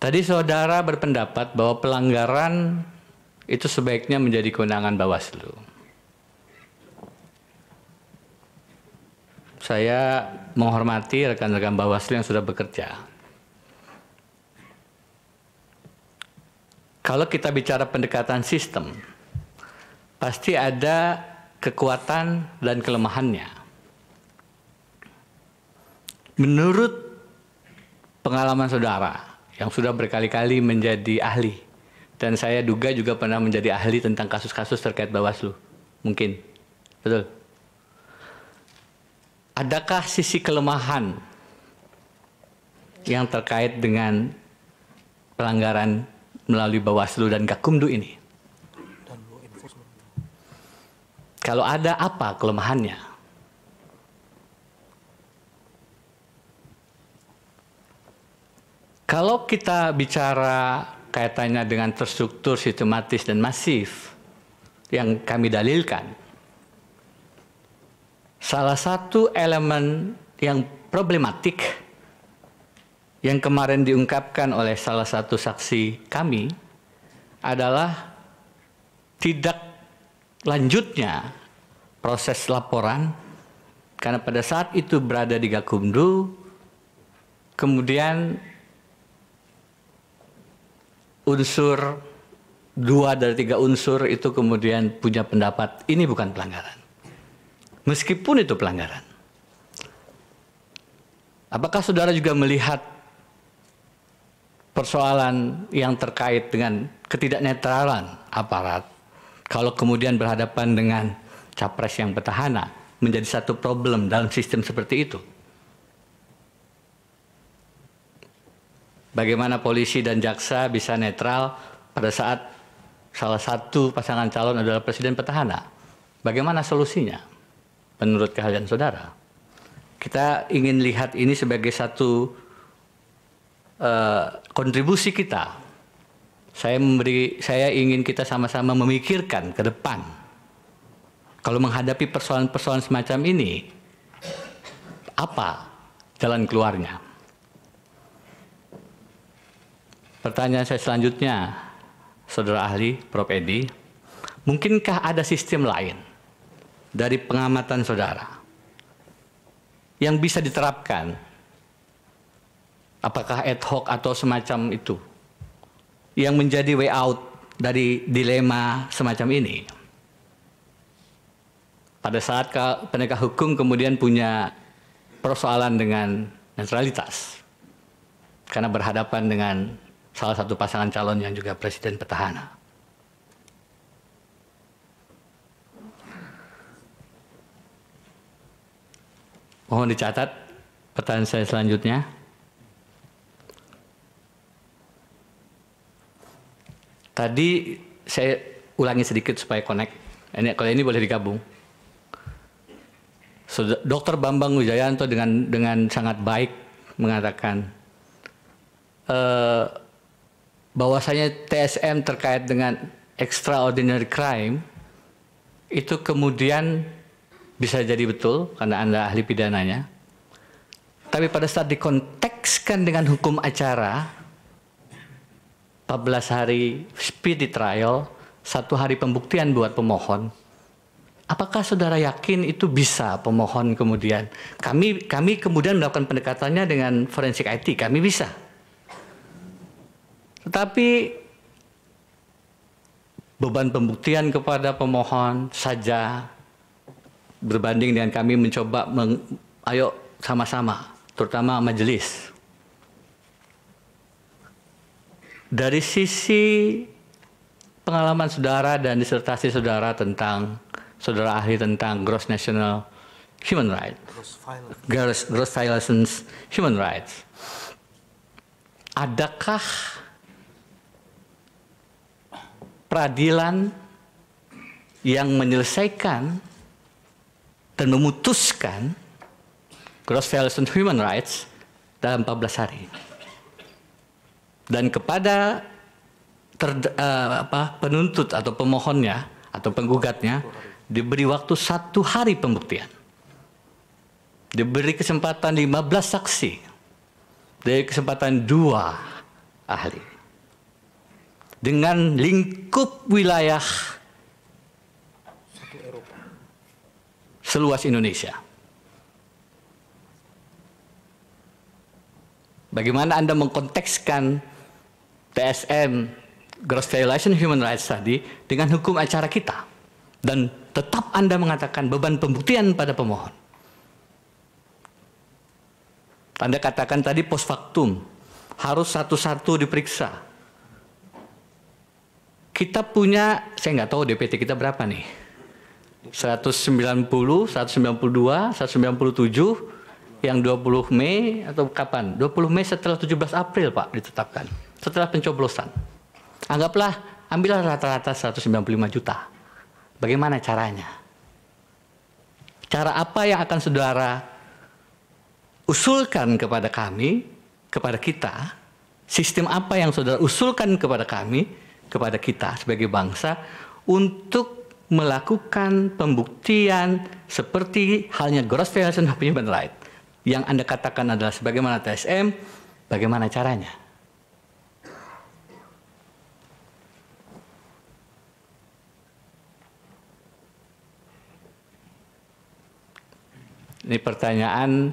Tadi saudara berpendapat bahwa pelanggaran itu sebaiknya menjadi kewenangan Bawaslu. Saya menghormati rekan-rekan Bawaslu yang sudah bekerja. Kalau kita bicara pendekatan sistem, pasti ada kekuatan dan kelemahannya. Menurut pengalaman saudara, yang sudah berkali-kali menjadi ahli dan saya duga juga pernah menjadi ahli tentang kasus-kasus terkait Bawaslu. Mungkin. Betul. Adakah sisi kelemahan yang terkait dengan pelanggaran melalui Bawaslu dan Gakumdu ini? Kalau ada apa kelemahannya? Kalau kita bicara kaitannya dengan terstruktur, sistematis, dan masif yang kami dalilkan, salah satu elemen yang problematik yang kemarin diungkapkan oleh salah satu saksi kami adalah tidak lanjutnya proses laporan karena pada saat itu berada di Gakumdu kemudian unsur dua dari tiga unsur itu kemudian punya pendapat ini bukan pelanggaran. Meskipun itu pelanggaran. Apakah saudara juga melihat persoalan yang terkait dengan ketidaknetralan aparat kalau kemudian berhadapan dengan capres yang petahana menjadi satu problem dalam sistem seperti itu? bagaimana polisi dan jaksa bisa netral pada saat salah satu pasangan calon adalah presiden petahana. Bagaimana solusinya menurut keahlian saudara? Kita ingin lihat ini sebagai satu uh, kontribusi kita. Saya memberi, saya ingin kita sama-sama memikirkan ke depan. Kalau menghadapi persoalan-persoalan semacam ini, apa jalan keluarnya? Pertanyaan saya selanjutnya, Saudara ahli Prof. Edi, mungkinkah ada sistem lain dari pengamatan saudara yang bisa diterapkan? Apakah ad hoc atau semacam itu yang menjadi way out dari dilema semacam ini? Pada saat penegak hukum kemudian punya persoalan dengan netralitas karena berhadapan dengan salah satu pasangan calon yang juga presiden petahana. Mohon dicatat pertanyaan saya selanjutnya. Tadi saya ulangi sedikit supaya connect. Ini kalau ini boleh digabung. So, Dr. Bambang Wijayanto dengan dengan sangat baik mengatakan e, bahwasanya TSM terkait dengan extraordinary crime itu kemudian bisa jadi betul karena Anda ahli pidananya. Tapi pada saat dikontekskan dengan hukum acara 14 hari speedy trial, satu hari pembuktian buat pemohon. Apakah saudara yakin itu bisa pemohon kemudian? Kami kami kemudian melakukan pendekatannya dengan forensik IT, kami bisa tetapi beban pembuktian kepada pemohon saja berbanding dengan kami mencoba meng, ayo sama-sama, terutama majelis. Dari sisi pengalaman saudara dan disertasi saudara tentang saudara ahli tentang gross national human rights, gross violations gross, human rights, adakah peradilan yang menyelesaikan dan memutuskan gross violation human rights dalam 14 hari. Dan kepada ter, uh, apa, penuntut atau pemohonnya atau penggugatnya diberi waktu satu hari pembuktian. Diberi kesempatan 15 saksi. Dari kesempatan dua ahli dengan lingkup wilayah seluas Indonesia. Bagaimana Anda mengkontekskan TSM Gross Violation Human Rights tadi dengan hukum acara kita dan tetap Anda mengatakan beban pembuktian pada pemohon. Anda katakan tadi post factum harus satu-satu diperiksa kita punya, saya nggak tahu DPT kita berapa nih. 190, 192, 197, yang 20 Mei atau kapan? 20 Mei setelah 17 April Pak ditetapkan, setelah pencoblosan. Anggaplah, ambil rata-rata 195 juta. Bagaimana caranya? Cara apa yang akan saudara usulkan kepada kami, kepada kita, sistem apa yang saudara usulkan kepada kami kepada kita sebagai bangsa untuk melakukan pembuktian seperti halnya gross violation of human right yang Anda katakan adalah sebagaimana TSM, bagaimana caranya? Ini pertanyaan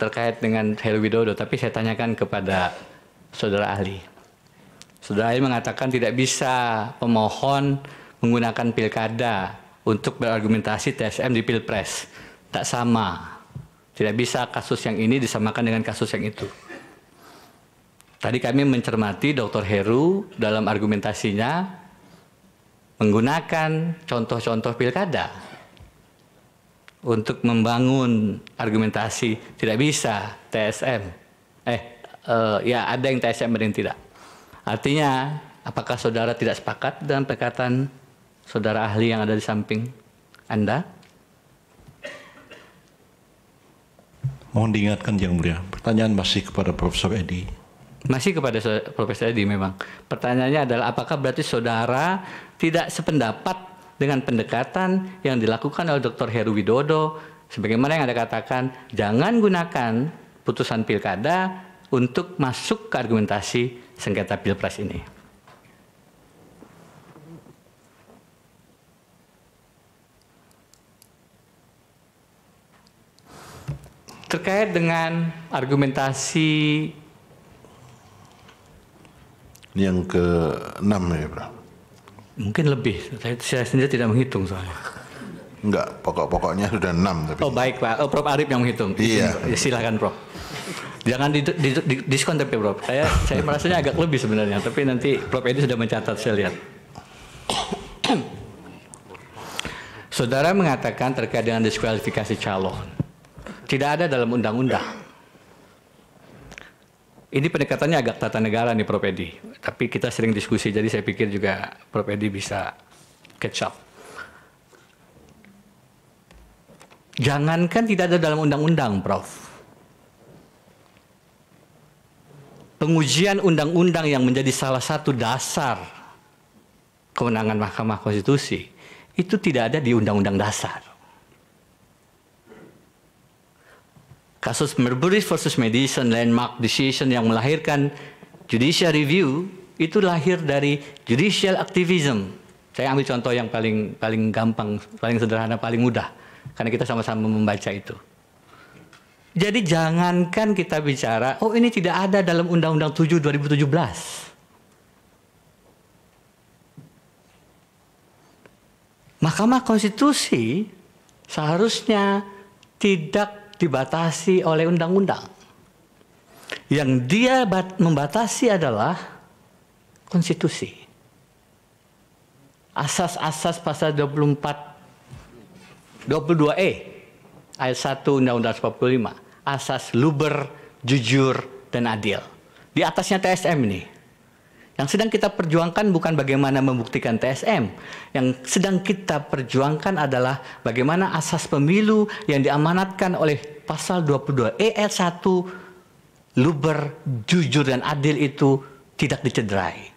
terkait dengan Heru Widodo, tapi saya tanyakan kepada saudara ahli. Saudara mengatakan tidak bisa pemohon menggunakan pilkada untuk berargumentasi TSM di pilpres. Tak sama. Tidak bisa kasus yang ini disamakan dengan kasus yang itu. Tadi kami mencermati Dr. Heru dalam argumentasinya menggunakan contoh-contoh pilkada untuk membangun argumentasi tidak bisa TSM. Eh, uh, ya ada yang TSM ada yang tidak. Artinya, apakah saudara tidak sepakat dengan perkataan saudara ahli yang ada di samping Anda? Mohon diingatkan yang mulia, pertanyaan masih kepada Profesor Edi. Masih kepada Profesor Edi memang. Pertanyaannya adalah apakah berarti saudara tidak sependapat dengan pendekatan yang dilakukan oleh Dr. Heru Widodo sebagaimana yang Anda katakan, jangan gunakan putusan pilkada untuk masuk ke argumentasi sengketa pilpres ini. Terkait dengan argumentasi yang ke-6 ya, Bro. Mungkin lebih. Saya, saya sendiri tidak menghitung soalnya. Enggak, pokok-pokoknya sudah 6 tapi. Oh, baik, Pak. Oh, Prof Arif yang menghitung. Iya. Silakan, Prof. Jangan di, di, di diskon tapi Prof. Saya saya merasanya agak lebih sebenarnya, tapi nanti Prof Edi sudah mencatat saya lihat. Saudara mengatakan terkait dengan diskualifikasi calon. Tidak ada dalam undang-undang. Ini pendekatannya agak tata negara nih Prof Edi. Tapi kita sering diskusi, jadi saya pikir juga Prof Edi bisa catch up. Jangankan tidak ada dalam undang-undang, Prof pengujian undang-undang yang menjadi salah satu dasar kewenangan Mahkamah Konstitusi itu tidak ada di undang-undang dasar. Kasus Merbury versus Madison landmark decision yang melahirkan judicial review itu lahir dari judicial activism. Saya ambil contoh yang paling paling gampang, paling sederhana, paling mudah karena kita sama-sama membaca itu. Jadi jangankan kita bicara, oh ini tidak ada dalam Undang-Undang 7 2017. Mahkamah Konstitusi seharusnya tidak dibatasi oleh undang-undang. Yang dia membatasi adalah konstitusi. Asas-asas pasal 24 22E ayat 1 Undang-Undang 45 asas luber, jujur, dan adil. Di atasnya TSM ini. Yang sedang kita perjuangkan bukan bagaimana membuktikan TSM. Yang sedang kita perjuangkan adalah bagaimana asas pemilu yang diamanatkan oleh pasal 22 EL 1 luber, jujur, dan adil itu tidak dicederai.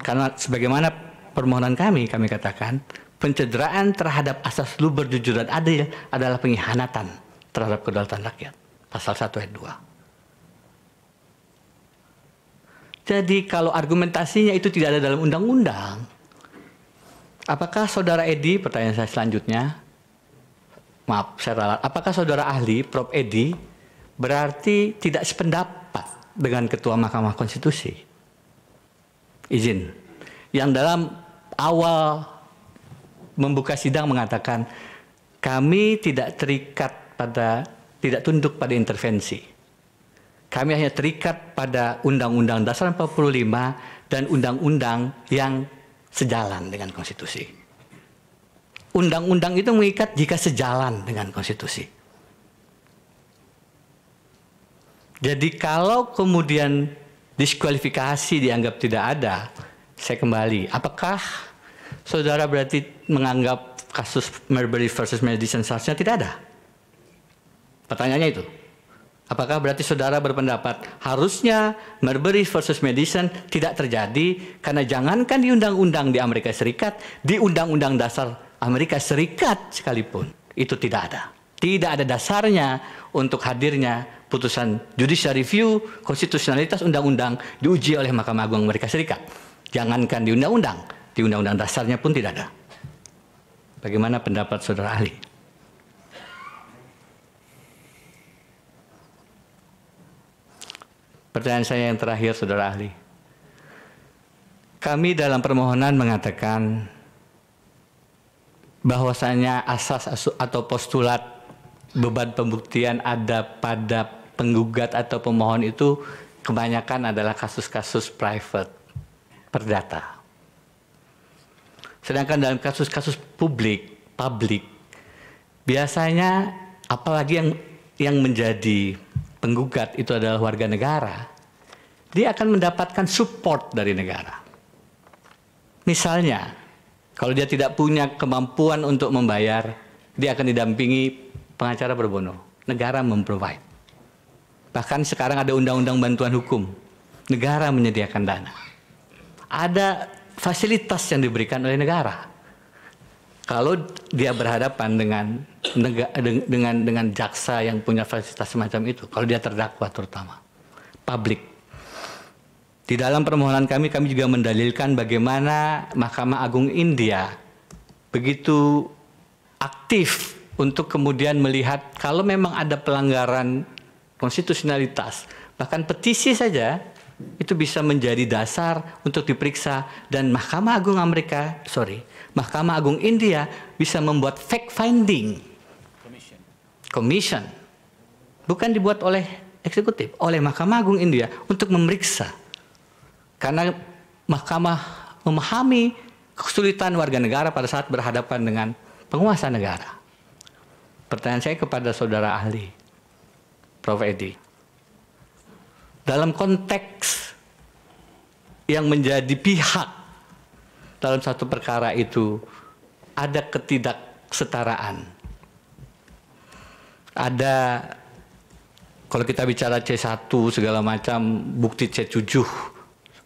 Karena sebagaimana permohonan kami, kami katakan pencederaan terhadap asas luber, jujur, dan adil adalah pengkhianatan terhadap kedaulatan rakyat. Pasal 1 ayat 2. Jadi kalau argumentasinya itu tidak ada dalam undang-undang, apakah saudara Edi, pertanyaan saya selanjutnya, maaf saya ralat, apakah saudara ahli Prof. Edi berarti tidak sependapat dengan Ketua Mahkamah Konstitusi? Izin. Yang dalam awal membuka sidang mengatakan, kami tidak terikat pada tidak tunduk pada intervensi. Kami hanya terikat pada Undang-Undang Dasar 45 dan Undang-Undang yang sejalan dengan konstitusi. Undang-undang itu mengikat jika sejalan dengan konstitusi. Jadi kalau kemudian diskualifikasi dianggap tidak ada, saya kembali, apakah saudara berarti menganggap kasus Marbury versus Madison seharusnya tidak ada? Pertanyaannya itu. Apakah berarti saudara berpendapat harusnya Marbury versus Madison tidak terjadi karena jangankan di undang-undang di Amerika Serikat, di undang-undang dasar Amerika Serikat sekalipun itu tidak ada. Tidak ada dasarnya untuk hadirnya putusan judicial review konstitusionalitas undang-undang diuji oleh Mahkamah Agung Amerika Serikat. Jangankan di undang-undang, di undang-undang dasarnya pun tidak ada. Bagaimana pendapat saudara ahli? Pertanyaan saya yang terakhir, saudara ahli. Kami dalam permohonan mengatakan bahwasanya asas atau postulat beban pembuktian ada pada penggugat atau pemohon itu kebanyakan adalah kasus-kasus private perdata. Sedangkan dalam kasus-kasus publik, publik biasanya apalagi yang yang menjadi penggugat itu adalah warga negara, dia akan mendapatkan support dari negara. Misalnya, kalau dia tidak punya kemampuan untuk membayar, dia akan didampingi pengacara berbono. Negara memprovide. Bahkan sekarang ada undang-undang bantuan hukum. Negara menyediakan dana. Ada fasilitas yang diberikan oleh negara kalau dia berhadapan dengan dengan dengan jaksa yang punya fasilitas semacam itu, kalau dia terdakwa terutama publik. Di dalam permohonan kami kami juga mendalilkan bagaimana Mahkamah Agung India begitu aktif untuk kemudian melihat kalau memang ada pelanggaran konstitusionalitas, bahkan petisi saja itu bisa menjadi dasar untuk diperiksa dan Mahkamah Agung Amerika, sorry, Mahkamah Agung India bisa membuat fact finding commission. bukan dibuat oleh eksekutif oleh Mahkamah Agung India untuk memeriksa karena mahkamah memahami kesulitan warga negara pada saat berhadapan dengan penguasa negara. Pertanyaan saya kepada saudara ahli Prof Edi. Dalam konteks yang menjadi pihak dalam satu perkara itu ada ketidaksetaraan. Ada kalau kita bicara C1 segala macam bukti C7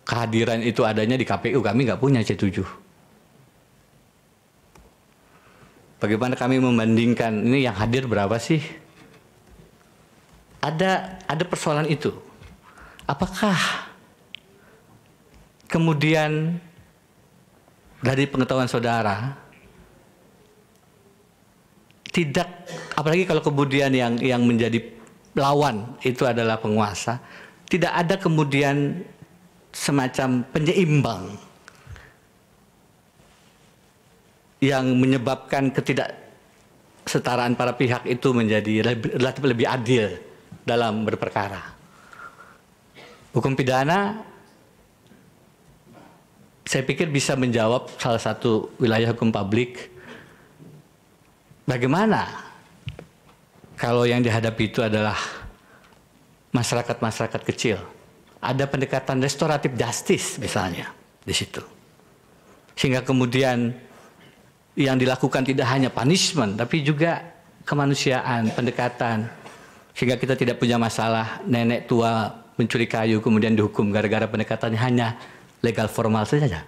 kehadiran itu adanya di KPU kami nggak punya C7. Bagaimana kami membandingkan ini yang hadir berapa sih? Ada ada persoalan itu. Apakah kemudian dari pengetahuan saudara tidak apalagi kalau kemudian yang yang menjadi lawan itu adalah penguasa tidak ada kemudian semacam penyeimbang yang menyebabkan ketidaksetaraan para pihak itu menjadi relatif lebih adil dalam berperkara. Hukum pidana saya pikir bisa menjawab salah satu wilayah hukum publik bagaimana kalau yang dihadapi itu adalah masyarakat-masyarakat kecil. Ada pendekatan restoratif justice misalnya di situ. Sehingga kemudian yang dilakukan tidak hanya punishment tapi juga kemanusiaan, pendekatan. Sehingga kita tidak punya masalah nenek tua mencuri kayu kemudian dihukum gara-gara pendekatannya hanya legal formal saja.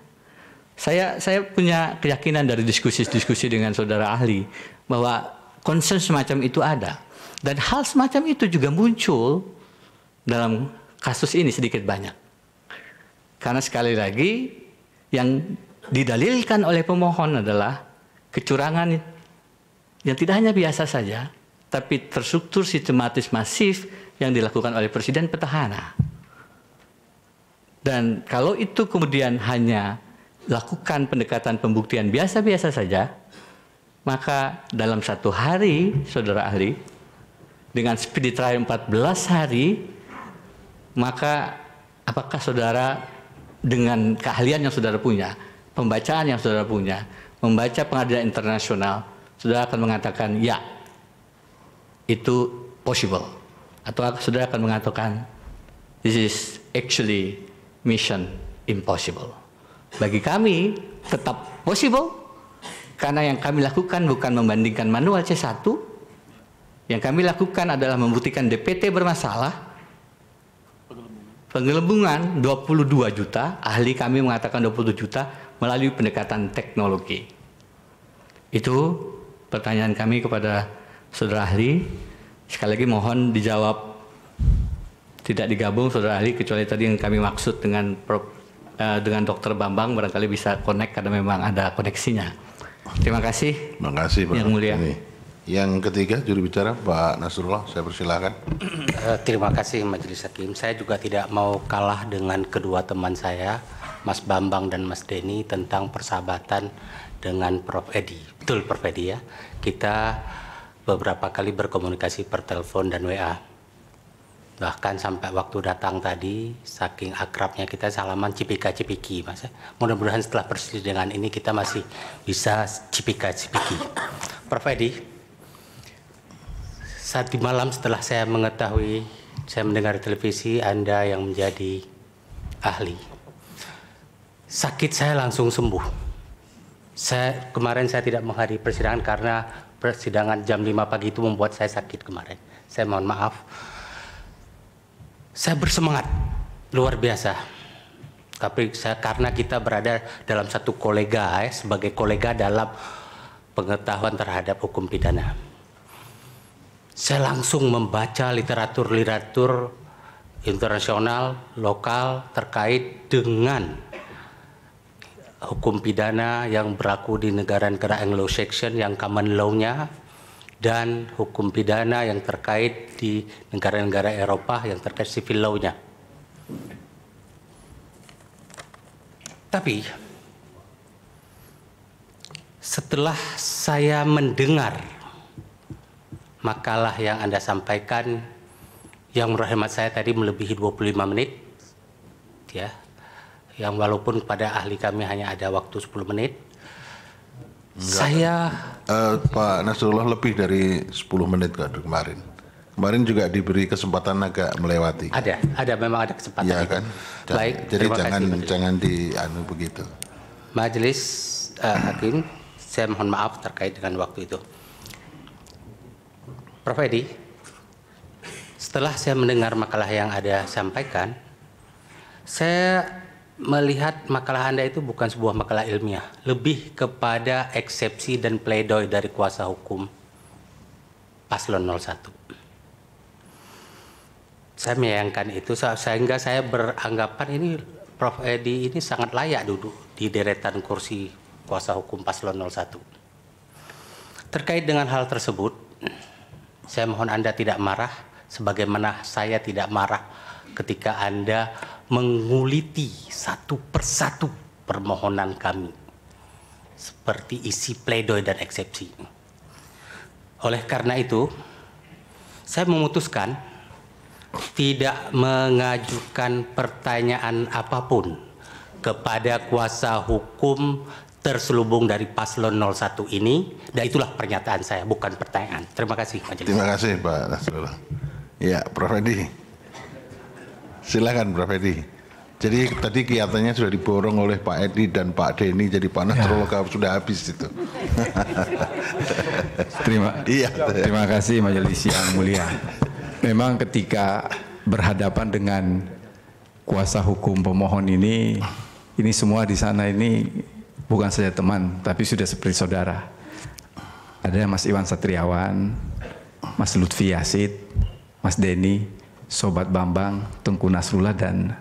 Saya saya punya keyakinan dari diskusi-diskusi dengan saudara ahli bahwa concern semacam itu ada dan hal semacam itu juga muncul dalam kasus ini sedikit banyak. Karena sekali lagi yang didalilkan oleh pemohon adalah kecurangan yang tidak hanya biasa saja, tapi terstruktur sistematis masif yang dilakukan oleh presiden petahana. Dan kalau itu kemudian hanya lakukan pendekatan pembuktian biasa-biasa saja, maka dalam satu hari, saudara ahli, dengan speed trial 14 hari, maka apakah saudara dengan keahlian yang saudara punya, pembacaan yang saudara punya, membaca pengadilan internasional, saudara akan mengatakan ya, itu possible. Atau saudara akan mengatakan, this is actually mission impossible. Bagi kami tetap possible karena yang kami lakukan bukan membandingkan manual C1. Yang kami lakukan adalah membuktikan DPT bermasalah. Penggelembungan 22 juta, ahli kami mengatakan 22 juta melalui pendekatan teknologi. Itu pertanyaan kami kepada saudara ahli. Sekali lagi mohon dijawab tidak digabung saudara ahli kecuali tadi yang kami maksud dengan pro, uh, dengan dokter Bambang barangkali bisa connect karena memang ada koneksinya. Terima kasih. Terima kasih Pak. Yang mulia. Ini. Yang ketiga juru bicara Pak Nasrullah, saya persilakan. Eh, terima kasih Majelis Hakim. Saya juga tidak mau kalah dengan kedua teman saya, Mas Bambang dan Mas Denny tentang persahabatan dengan Prof Edi. Betul Prof Edi ya. Kita beberapa kali berkomunikasi per telepon dan WA bahkan sampai waktu datang tadi saking akrabnya kita salaman cipika cipiki mas ya. mudah-mudahan setelah persidangan ini kita masih bisa cipika cipiki Prof Edi saat di malam setelah saya mengetahui saya mendengar televisi anda yang menjadi ahli sakit saya langsung sembuh saya kemarin saya tidak menghadiri persidangan karena persidangan jam 5 pagi itu membuat saya sakit kemarin saya mohon maaf saya bersemangat luar biasa. Tapi saya, karena kita berada dalam satu kolega ya, sebagai kolega dalam pengetahuan terhadap hukum pidana. Saya langsung membaca literatur-literatur internasional, lokal terkait dengan hukum pidana yang berlaku di negara-negara Anglo-Saxon yang common law-nya dan hukum pidana yang terkait di negara-negara Eropa yang terkait civil law-nya. Tapi setelah saya mendengar makalah yang Anda sampaikan yang menurut saya tadi melebihi 25 menit ya yang walaupun pada ahli kami hanya ada waktu 10 menit Enggak. Saya uh, Pak Nasrullah lebih dari 10 menit kemarin. Kemarin juga diberi kesempatan agak melewati. Ada, ada memang ada kesempatan. Ya kan. Jadi, Baik. Jadi jangan kasih, jangan di anu begitu. Majelis uh, Hakim, saya mohon maaf terkait dengan waktu itu. Prof Edi, setelah saya mendengar makalah yang ada sampaikan, saya melihat makalah Anda itu bukan sebuah makalah ilmiah, lebih kepada eksepsi dan pledoi dari kuasa hukum paslon 01. Saya menyayangkan itu sehingga saya beranggapan ini Prof Edi ini sangat layak duduk di deretan kursi kuasa hukum paslon 01. Terkait dengan hal tersebut, saya mohon Anda tidak marah sebagaimana saya tidak marah ketika Anda menguliti satu persatu permohonan kami seperti isi pledoi dan eksepsi. Oleh karena itu, saya memutuskan tidak mengajukan pertanyaan apapun kepada kuasa hukum terselubung dari paslon 01 ini dan itulah pernyataan saya bukan pertanyaan. Terima kasih Pak Terima kasih Pak Nasrullah. Ya, Prof. Edi. Silakan Prof Edi. Jadi tadi kelihatannya sudah diborong oleh Pak Edi dan Pak Denny jadi Pak ya. terlalu sudah habis itu. terima iya. Terima kasih majelis yang mulia. Memang ketika berhadapan dengan kuasa hukum pemohon ini ini semua di sana ini bukan saja teman tapi sudah seperti saudara. Ada Mas Iwan Satriawan, Mas Lutfi Yasid, Mas Denny, Sobat Bambang, Tengku Nasrullah dan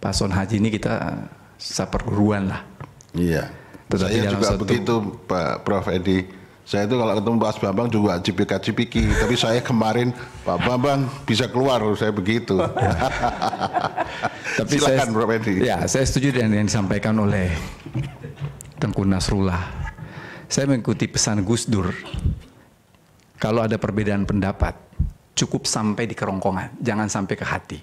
Pak Son Haji ini kita seperguruan lah. Iya. Tetapi saya juga satu... begitu Pak Prof Edi. Saya itu kalau ketemu Pak Bambang juga cipika-cipiki. Tapi saya kemarin Pak Bambang bisa keluar, saya begitu. Ya. Tapi Silakan saya, Prof Edi. Ya, saya setuju dengan yang disampaikan oleh Tengku Nasrullah. Saya mengikuti pesan Gus Dur. Kalau ada perbedaan pendapat, cukup sampai di kerongkongan, jangan sampai ke hati.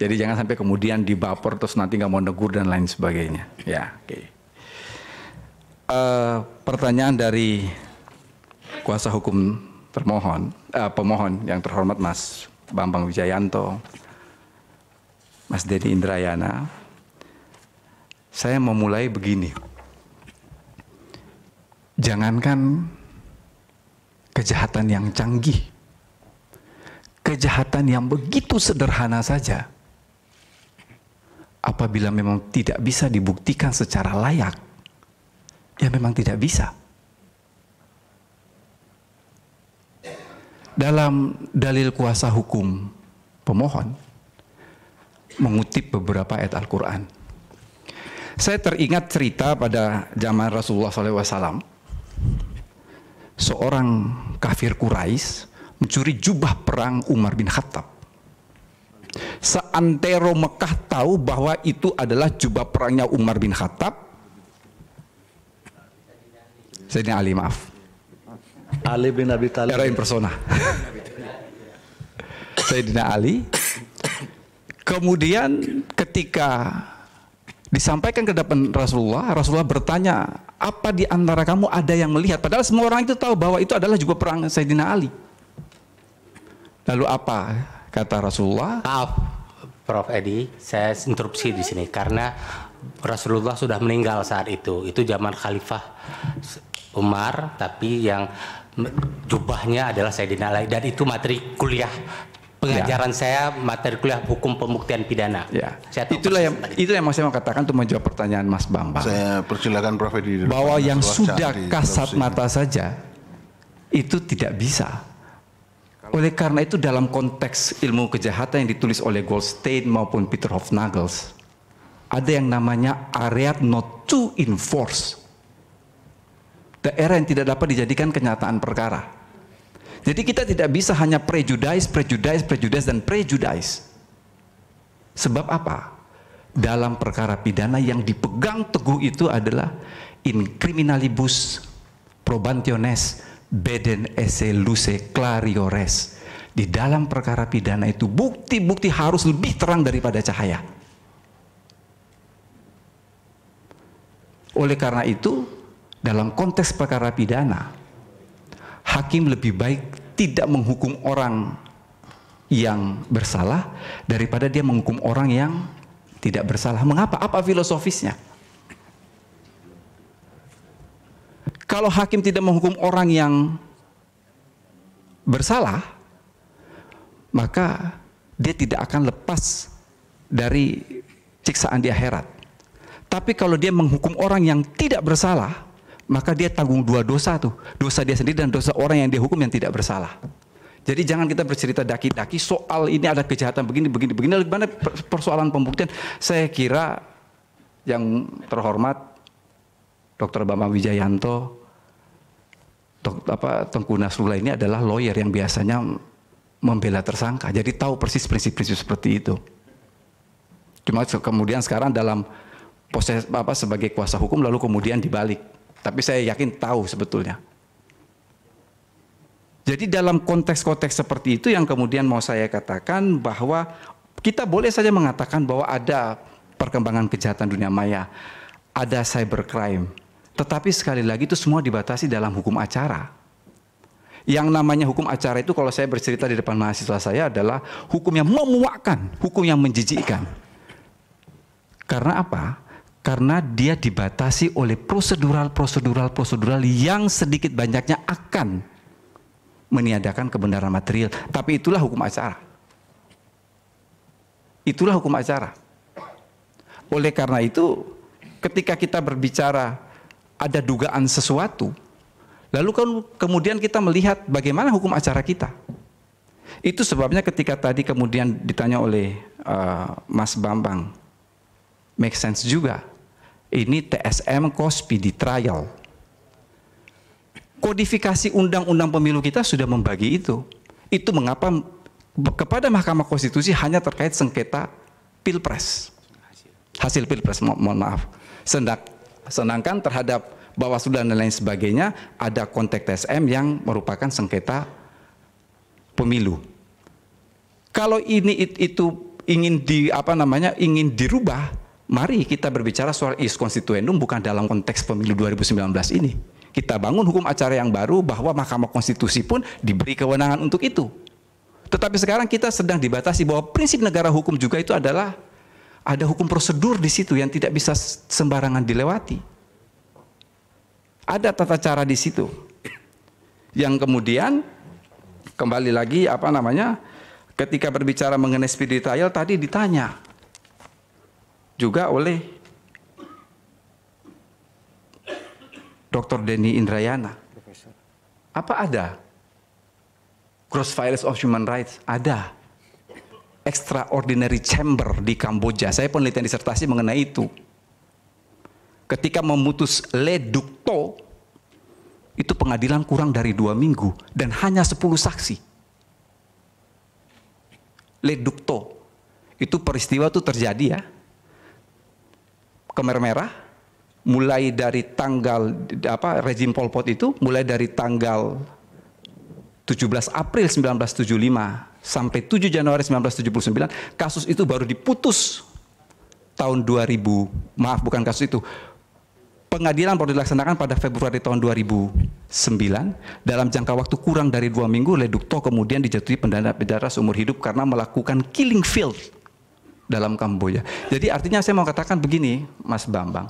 Jadi jangan sampai kemudian dibaper terus nanti nggak mau negur dan lain sebagainya. Ya, oke. Okay. Uh, eh, pertanyaan dari kuasa hukum termohon, uh, pemohon yang terhormat Mas Bambang Wijayanto, Mas Dedi Indrayana. Saya memulai begini. Jangankan kejahatan yang canggih kejahatan yang begitu sederhana saja apabila memang tidak bisa dibuktikan secara layak, ya memang tidak bisa. Dalam dalil kuasa hukum pemohon, mengutip beberapa ayat Al-Quran. Saya teringat cerita pada zaman Rasulullah SAW, seorang kafir Quraisy mencuri jubah perang Umar bin Khattab. Seantero Mekah tahu bahwa itu adalah jubah perangnya Umar bin Khattab. Sayyidina Ali maaf. Ali bin Abi Talib. Era persona. Sayyidina Ali. Kemudian ketika disampaikan ke depan Rasulullah, Rasulullah bertanya, apa di antara kamu ada yang melihat? Padahal semua orang itu tahu bahwa itu adalah jubah perang Sayyidina Ali. Lalu apa kata Rasulullah? Maaf, Prof Edi, saya interupsi di sini karena Rasulullah sudah meninggal saat itu. Itu zaman Khalifah Umar, tapi yang jubahnya adalah Sayyidina Ali dan itu materi kuliah pengajaran ya. saya materi kuliah hukum pembuktian pidana. Ya. Saya Itulah yang itu yang mau saya mau katakan untuk menjawab pertanyaan Mas Bambang. Saya persilakan Prof Edi. Bahwa yang sudah kasat mata saja itu tidak bisa oleh karena itu dalam konteks ilmu kejahatan yang ditulis oleh Goldstein maupun Peter Hofnagels, ada yang namanya area not to enforce. Daerah yang tidak dapat dijadikan kenyataan perkara. Jadi kita tidak bisa hanya prejudice, prejudice, prejudice, dan prejudice. Sebab apa? Dalam perkara pidana yang dipegang teguh itu adalah incriminalibus probantiones beden esse luce clariores. Di dalam perkara pidana itu bukti-bukti harus lebih terang daripada cahaya. Oleh karena itu, dalam konteks perkara pidana, hakim lebih baik tidak menghukum orang yang bersalah daripada dia menghukum orang yang tidak bersalah. Mengapa? Apa filosofisnya? kalau hakim tidak menghukum orang yang bersalah, maka dia tidak akan lepas dari siksaan di akhirat. Tapi kalau dia menghukum orang yang tidak bersalah, maka dia tanggung dua dosa tuh. Dosa dia sendiri dan dosa orang yang dia hukum yang tidak bersalah. Jadi jangan kita bercerita daki-daki soal ini ada kejahatan begini, begini, begini. Bagaimana persoalan pembuktian? Saya kira yang terhormat Dr. Bambang Wijayanto, Dok, apa, Tengku Nasrullah ini adalah lawyer yang biasanya membela tersangka. Jadi tahu persis prinsip-prinsip seperti itu. Cuma kemudian sekarang dalam proses apa sebagai kuasa hukum lalu kemudian dibalik. Tapi saya yakin tahu sebetulnya. Jadi dalam konteks-konteks seperti itu yang kemudian mau saya katakan bahwa kita boleh saja mengatakan bahwa ada perkembangan kejahatan dunia maya, ada cybercrime, tetapi sekali lagi itu semua dibatasi dalam hukum acara. Yang namanya hukum acara itu kalau saya bercerita di depan mahasiswa saya adalah hukum yang memuakkan, hukum yang menjijikkan. Karena apa? Karena dia dibatasi oleh prosedural-prosedural-prosedural yang sedikit banyaknya akan meniadakan kebenaran material. Tapi itulah hukum acara. Itulah hukum acara. Oleh karena itu, ketika kita berbicara ada dugaan sesuatu, lalu kemudian kita melihat bagaimana hukum acara kita. Itu sebabnya ketika tadi kemudian ditanya oleh uh, Mas Bambang, make sense juga. Ini TSM Cosby di trial. Kodifikasi undang-undang pemilu kita sudah membagi itu. Itu mengapa kepada Mahkamah Konstitusi hanya terkait sengketa pilpres. Hasil pilpres, mo mohon maaf. Sendak Senangkan terhadap Bawaslu dan lain sebagainya ada konteks TSM yang merupakan sengketa pemilu. Kalau ini itu ingin di apa namanya ingin dirubah, mari kita berbicara soal is konstituendum bukan dalam konteks pemilu 2019 ini. Kita bangun hukum acara yang baru bahwa Mahkamah Konstitusi pun diberi kewenangan untuk itu. Tetapi sekarang kita sedang dibatasi bahwa prinsip negara hukum juga itu adalah ada hukum prosedur di situ yang tidak bisa sembarangan dilewati. Ada tata cara di situ. Yang kemudian kembali lagi apa namanya? Ketika berbicara mengenai spiritual tadi ditanya juga oleh Dr. Denny Indrayana. Apa ada cross violence of human rights? Ada extraordinary chamber di Kamboja. Saya penelitian disertasi mengenai itu. Ketika memutus Ledukto, itu pengadilan kurang dari dua minggu dan hanya sepuluh saksi. Ledukto, itu peristiwa itu terjadi ya. Kemer merah, mulai dari tanggal apa rezim Pol Pot itu mulai dari tanggal 17 April 1975 sampai 7 Januari 1979 kasus itu baru diputus tahun 2000 maaf bukan kasus itu pengadilan baru dilaksanakan pada Februari tahun 2009 dalam jangka waktu kurang dari dua minggu Ledukto kemudian dijatuhi pidana penjara seumur hidup karena melakukan killing field dalam Kamboja. Jadi artinya saya mau katakan begini, Mas Bambang,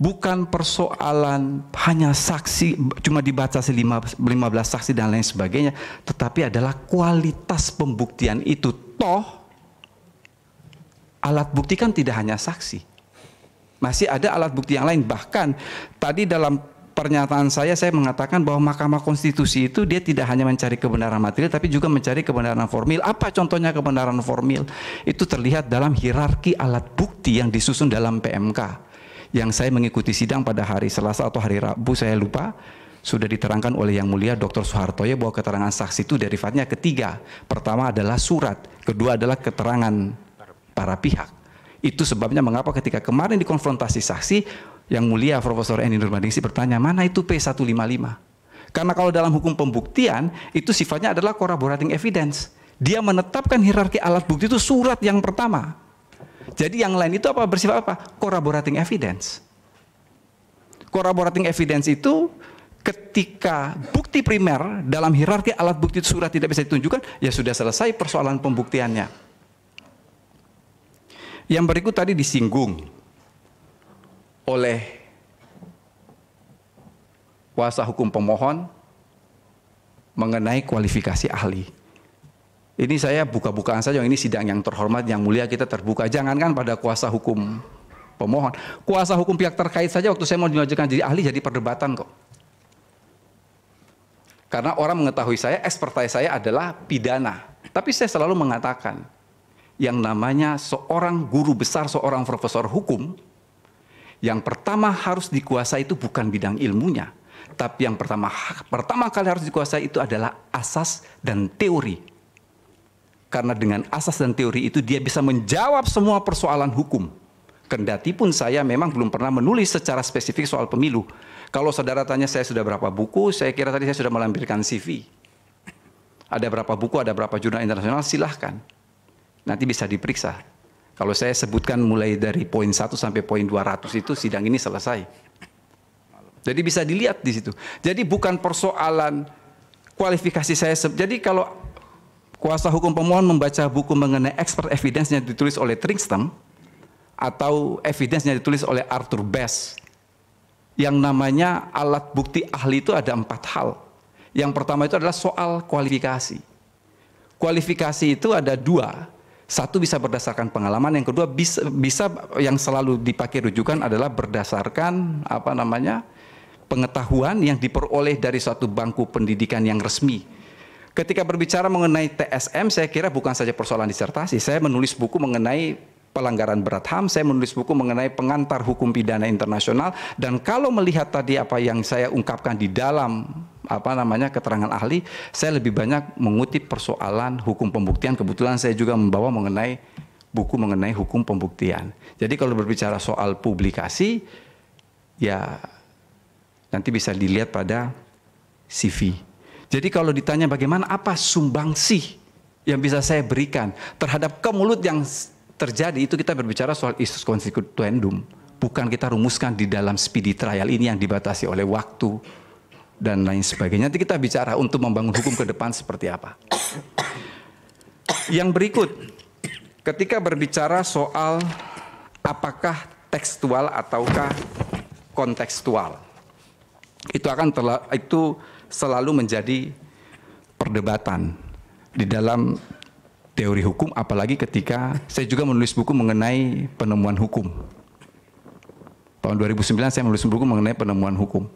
bukan persoalan hanya saksi cuma dibaca 15 saksi dan lain sebagainya, tetapi adalah kualitas pembuktian itu toh alat bukti kan tidak hanya saksi. Masih ada alat bukti yang lain bahkan tadi dalam pernyataan saya saya mengatakan bahwa Mahkamah Konstitusi itu dia tidak hanya mencari kebenaran material tapi juga mencari kebenaran formil. Apa contohnya kebenaran formil? Itu terlihat dalam hierarki alat bukti yang disusun dalam PMK. Yang saya mengikuti sidang pada hari Selasa atau hari Rabu saya lupa sudah diterangkan oleh Yang Mulia Dr. ya bahwa keterangan saksi itu derivatnya ketiga. Pertama adalah surat, kedua adalah keterangan para pihak. Itu sebabnya mengapa ketika kemarin dikonfrontasi saksi, yang mulia Profesor Eni Nurmadingsi bertanya, mana itu P155? Karena kalau dalam hukum pembuktian, itu sifatnya adalah corroborating evidence. Dia menetapkan hierarki alat bukti itu surat yang pertama. Jadi yang lain itu apa bersifat apa? Corroborating evidence. Corroborating evidence itu ketika bukti primer dalam hierarki alat bukti surat tidak bisa ditunjukkan, ya sudah selesai persoalan pembuktiannya. Yang berikut tadi disinggung, oleh kuasa hukum pemohon mengenai kualifikasi ahli. Ini saya buka-bukaan saja, ini sidang yang terhormat, yang mulia kita terbuka. Jangankan pada kuasa hukum pemohon. Kuasa hukum pihak terkait saja waktu saya mau mengajukan jadi ahli jadi perdebatan kok. Karena orang mengetahui saya, ekspertai saya adalah pidana. Tapi saya selalu mengatakan, yang namanya seorang guru besar, seorang profesor hukum, yang pertama harus dikuasai itu bukan bidang ilmunya, tapi yang pertama pertama kali harus dikuasai itu adalah asas dan teori. Karena dengan asas dan teori itu dia bisa menjawab semua persoalan hukum. Kendati pun saya memang belum pernah menulis secara spesifik soal pemilu. Kalau saudara tanya saya sudah berapa buku, saya kira tadi saya sudah melampirkan CV. Ada berapa buku, ada berapa jurnal internasional, silahkan. Nanti bisa diperiksa. Kalau saya sebutkan mulai dari poin 1 sampai poin 200 itu sidang ini selesai. Jadi bisa dilihat di situ. Jadi bukan persoalan kualifikasi saya. Jadi kalau kuasa hukum pemohon membaca buku mengenai expert evidence yang ditulis oleh Tringstem atau evidence yang ditulis oleh Arthur Best yang namanya alat bukti ahli itu ada empat hal. Yang pertama itu adalah soal kualifikasi. Kualifikasi itu ada dua. Satu bisa berdasarkan pengalaman, yang kedua bisa, bisa yang selalu dipakai rujukan adalah berdasarkan apa namanya pengetahuan yang diperoleh dari suatu bangku pendidikan yang resmi. Ketika berbicara mengenai TSM, saya kira bukan saja persoalan disertasi. Saya menulis buku mengenai pelanggaran berat HAM, saya menulis buku mengenai pengantar hukum pidana internasional dan kalau melihat tadi apa yang saya ungkapkan di dalam apa namanya keterangan ahli, saya lebih banyak mengutip persoalan hukum pembuktian. Kebetulan saya juga membawa mengenai buku mengenai hukum pembuktian. Jadi kalau berbicara soal publikasi ya nanti bisa dilihat pada CV. Jadi kalau ditanya bagaimana apa sumbangsih yang bisa saya berikan terhadap kemulut yang terjadi itu kita berbicara soal isus konstituendum. Bukan kita rumuskan di dalam speedy trial ini yang dibatasi oleh waktu dan lain sebagainya. Nanti kita bicara untuk membangun hukum ke depan seperti apa. Yang berikut, ketika berbicara soal apakah tekstual ataukah kontekstual. Itu akan itu selalu menjadi perdebatan di dalam teori hukum, apalagi ketika saya juga menulis buku mengenai penemuan hukum. Tahun 2009 saya menulis buku mengenai penemuan hukum.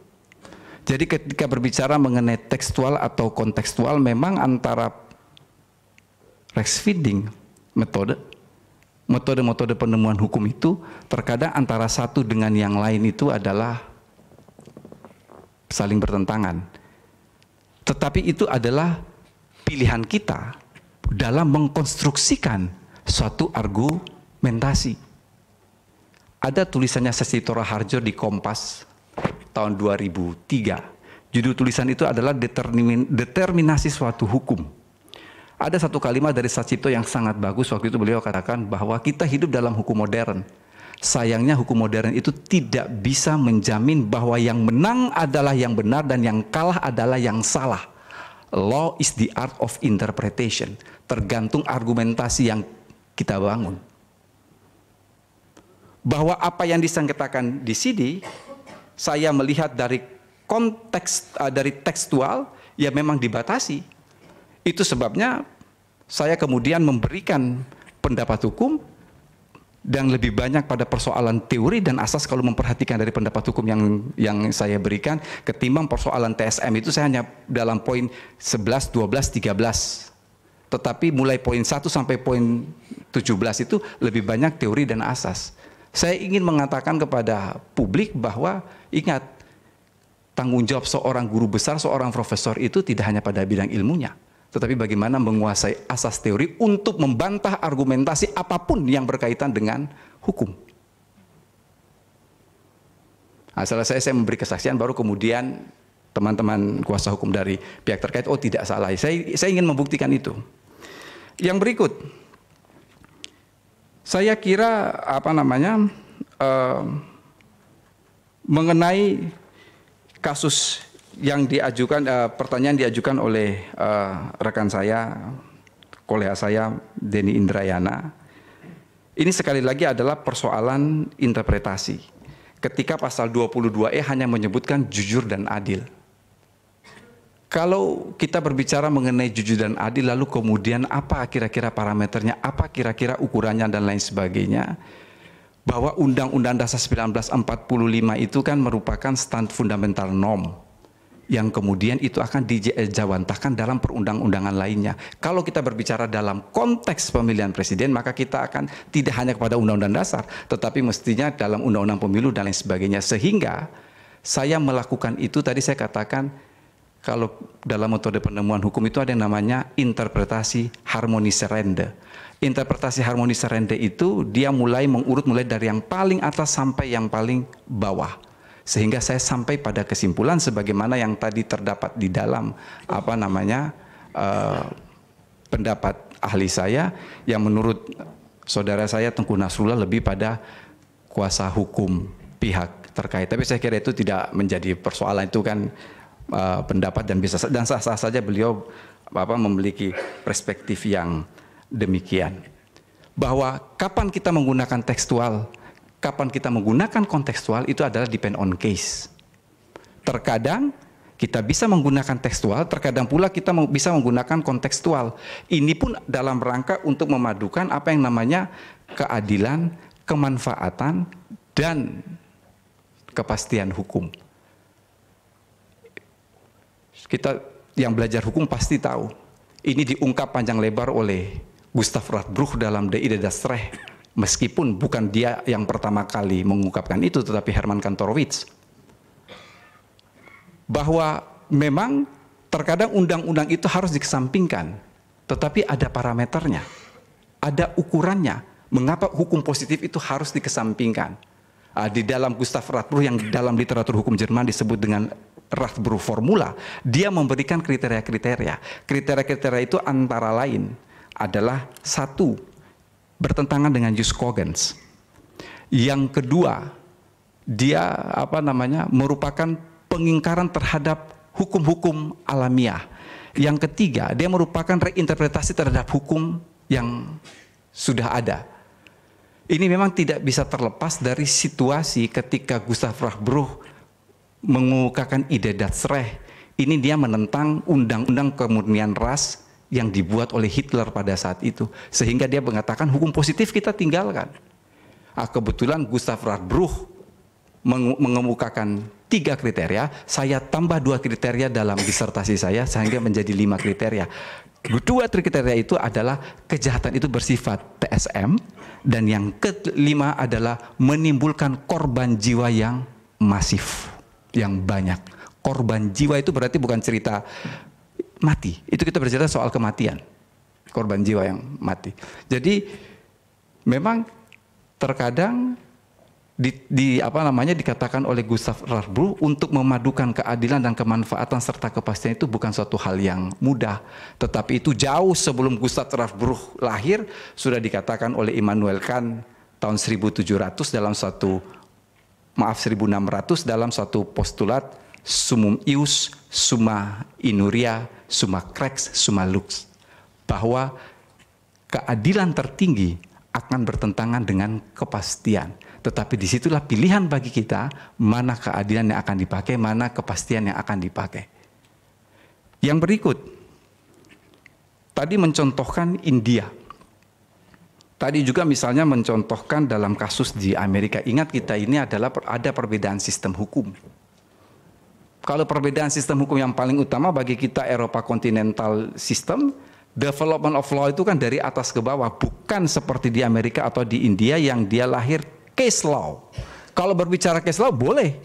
Jadi ketika berbicara mengenai tekstual atau kontekstual memang antara Rex feeding metode metode-metode penemuan hukum itu terkadang antara satu dengan yang lain itu adalah saling bertentangan. Tetapi itu adalah pilihan kita dalam mengkonstruksikan suatu argumentasi. Ada tulisannya Sesito Harjo di Kompas tahun 2003. Judul tulisan itu adalah Determin, Determinasi Suatu Hukum. Ada satu kalimat dari Sacito yang sangat bagus waktu itu beliau katakan bahwa kita hidup dalam hukum modern. Sayangnya hukum modern itu tidak bisa menjamin bahwa yang menang adalah yang benar dan yang kalah adalah yang salah law is the art of interpretation. Tergantung argumentasi yang kita bangun. Bahwa apa yang disengketakan di sini, saya melihat dari konteks, eh, dari tekstual, ya memang dibatasi. Itu sebabnya saya kemudian memberikan pendapat hukum dan lebih banyak pada persoalan teori dan asas kalau memperhatikan dari pendapat hukum yang yang saya berikan ketimbang persoalan TSM itu saya hanya dalam poin 11, 12, 13. Tetapi mulai poin 1 sampai poin 17 itu lebih banyak teori dan asas. Saya ingin mengatakan kepada publik bahwa ingat tanggung jawab seorang guru besar, seorang profesor itu tidak hanya pada bidang ilmunya, tetapi bagaimana menguasai asas teori untuk membantah argumentasi apapun yang berkaitan dengan hukum. Nah, selesai saya memberi kesaksian, baru kemudian teman-teman kuasa hukum dari pihak terkait, oh tidak salah, saya, saya ingin membuktikan itu. Yang berikut, saya kira apa namanya eh, mengenai kasus yang diajukan uh, pertanyaan diajukan oleh uh, rekan saya, kolega saya Denny Indrayana. Ini sekali lagi adalah persoalan interpretasi. Ketika pasal 22E hanya menyebutkan jujur dan adil. Kalau kita berbicara mengenai jujur dan adil lalu kemudian apa kira-kira parameternya, apa kira-kira ukurannya dan lain sebagainya bahwa Undang-Undang Dasar 1945 itu kan merupakan stand fundamental norm yang kemudian itu akan dijawantahkan eh, dalam perundang-undangan lainnya. Kalau kita berbicara dalam konteks pemilihan presiden, maka kita akan tidak hanya kepada undang-undang dasar, tetapi mestinya dalam undang-undang pemilu dan lain sebagainya. Sehingga saya melakukan itu tadi saya katakan kalau dalam metode penemuan hukum itu ada yang namanya interpretasi serende. Interpretasi serende itu dia mulai mengurut mulai dari yang paling atas sampai yang paling bawah sehingga saya sampai pada kesimpulan sebagaimana yang tadi terdapat di dalam apa namanya uh, pendapat ahli saya yang menurut saudara saya Tengku Nasrullah lebih pada kuasa hukum pihak terkait. Tapi saya kira itu tidak menjadi persoalan itu kan uh, pendapat dan bisa dan sah-sah saja beliau apa memiliki perspektif yang demikian. Bahwa kapan kita menggunakan tekstual kapan kita menggunakan kontekstual itu adalah depend on case. Terkadang kita bisa menggunakan tekstual, terkadang pula kita bisa menggunakan kontekstual. Ini pun dalam rangka untuk memadukan apa yang namanya keadilan, kemanfaatan, dan kepastian hukum. Kita yang belajar hukum pasti tahu. Ini diungkap panjang lebar oleh Gustav Radbruch dalam De Ide das Recht Meskipun bukan dia yang pertama kali mengungkapkan itu, tetapi Herman Kantorowicz. Bahwa memang terkadang undang-undang itu harus dikesampingkan, tetapi ada parameternya, ada ukurannya. Mengapa hukum positif itu harus dikesampingkan? Ah, di dalam Gustav Rathbruch yang dalam literatur hukum Jerman disebut dengan Rathbruch formula, dia memberikan kriteria-kriteria. Kriteria-kriteria itu antara lain adalah satu bertentangan dengan jus cogens. Yang kedua, dia apa namanya merupakan pengingkaran terhadap hukum-hukum alamiah. Yang ketiga, dia merupakan reinterpretasi terhadap hukum yang sudah ada. Ini memang tidak bisa terlepas dari situasi ketika Gustav Rahbruch mengukakan ide Datsreh. Ini dia menentang undang-undang kemurnian ras yang dibuat oleh Hitler pada saat itu. Sehingga dia mengatakan hukum positif kita tinggalkan. Ah, kebetulan Gustav Radbruch mengemukakan tiga kriteria, saya tambah dua kriteria dalam disertasi saya sehingga menjadi lima kriteria. Dua kriteria itu adalah kejahatan itu bersifat TSM dan yang kelima adalah menimbulkan korban jiwa yang masif, yang banyak. Korban jiwa itu berarti bukan cerita mati. Itu kita bercerita soal kematian. Korban jiwa yang mati. Jadi memang terkadang di, di apa namanya dikatakan oleh Gustav Rarbu untuk memadukan keadilan dan kemanfaatan serta kepastian itu bukan suatu hal yang mudah tetapi itu jauh sebelum Gustav Rarbu lahir sudah dikatakan oleh Immanuel Kant tahun 1700 dalam satu maaf 1600 dalam satu postulat sumum ius, summa inuria, summa crex, summa lux. Bahwa keadilan tertinggi akan bertentangan dengan kepastian. Tetapi disitulah pilihan bagi kita mana keadilan yang akan dipakai, mana kepastian yang akan dipakai. Yang berikut, tadi mencontohkan India. Tadi juga misalnya mencontohkan dalam kasus di Amerika. Ingat kita ini adalah ada perbedaan sistem hukum kalau perbedaan sistem hukum yang paling utama bagi kita Eropa kontinental sistem development of law itu kan dari atas ke bawah, bukan seperti di Amerika atau di India yang dia lahir case law. Kalau berbicara case law boleh.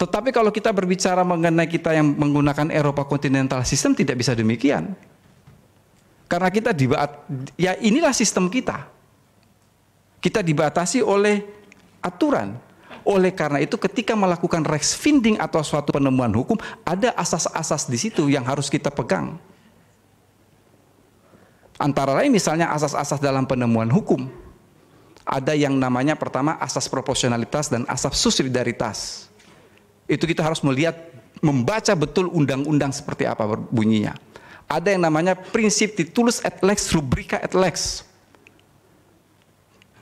Tetapi kalau kita berbicara mengenai kita yang menggunakan Eropa kontinental sistem tidak bisa demikian. Karena kita dibuat ya inilah sistem kita. Kita dibatasi oleh aturan oleh karena itu ketika melakukan Rex finding atau suatu penemuan hukum, ada asas-asas di situ yang harus kita pegang. Antara lain misalnya asas-asas dalam penemuan hukum. Ada yang namanya pertama asas proporsionalitas dan asas subsidiaritas. Itu kita harus melihat, membaca betul undang-undang seperti apa bunyinya. Ada yang namanya prinsip titulus et lex rubrica et lex.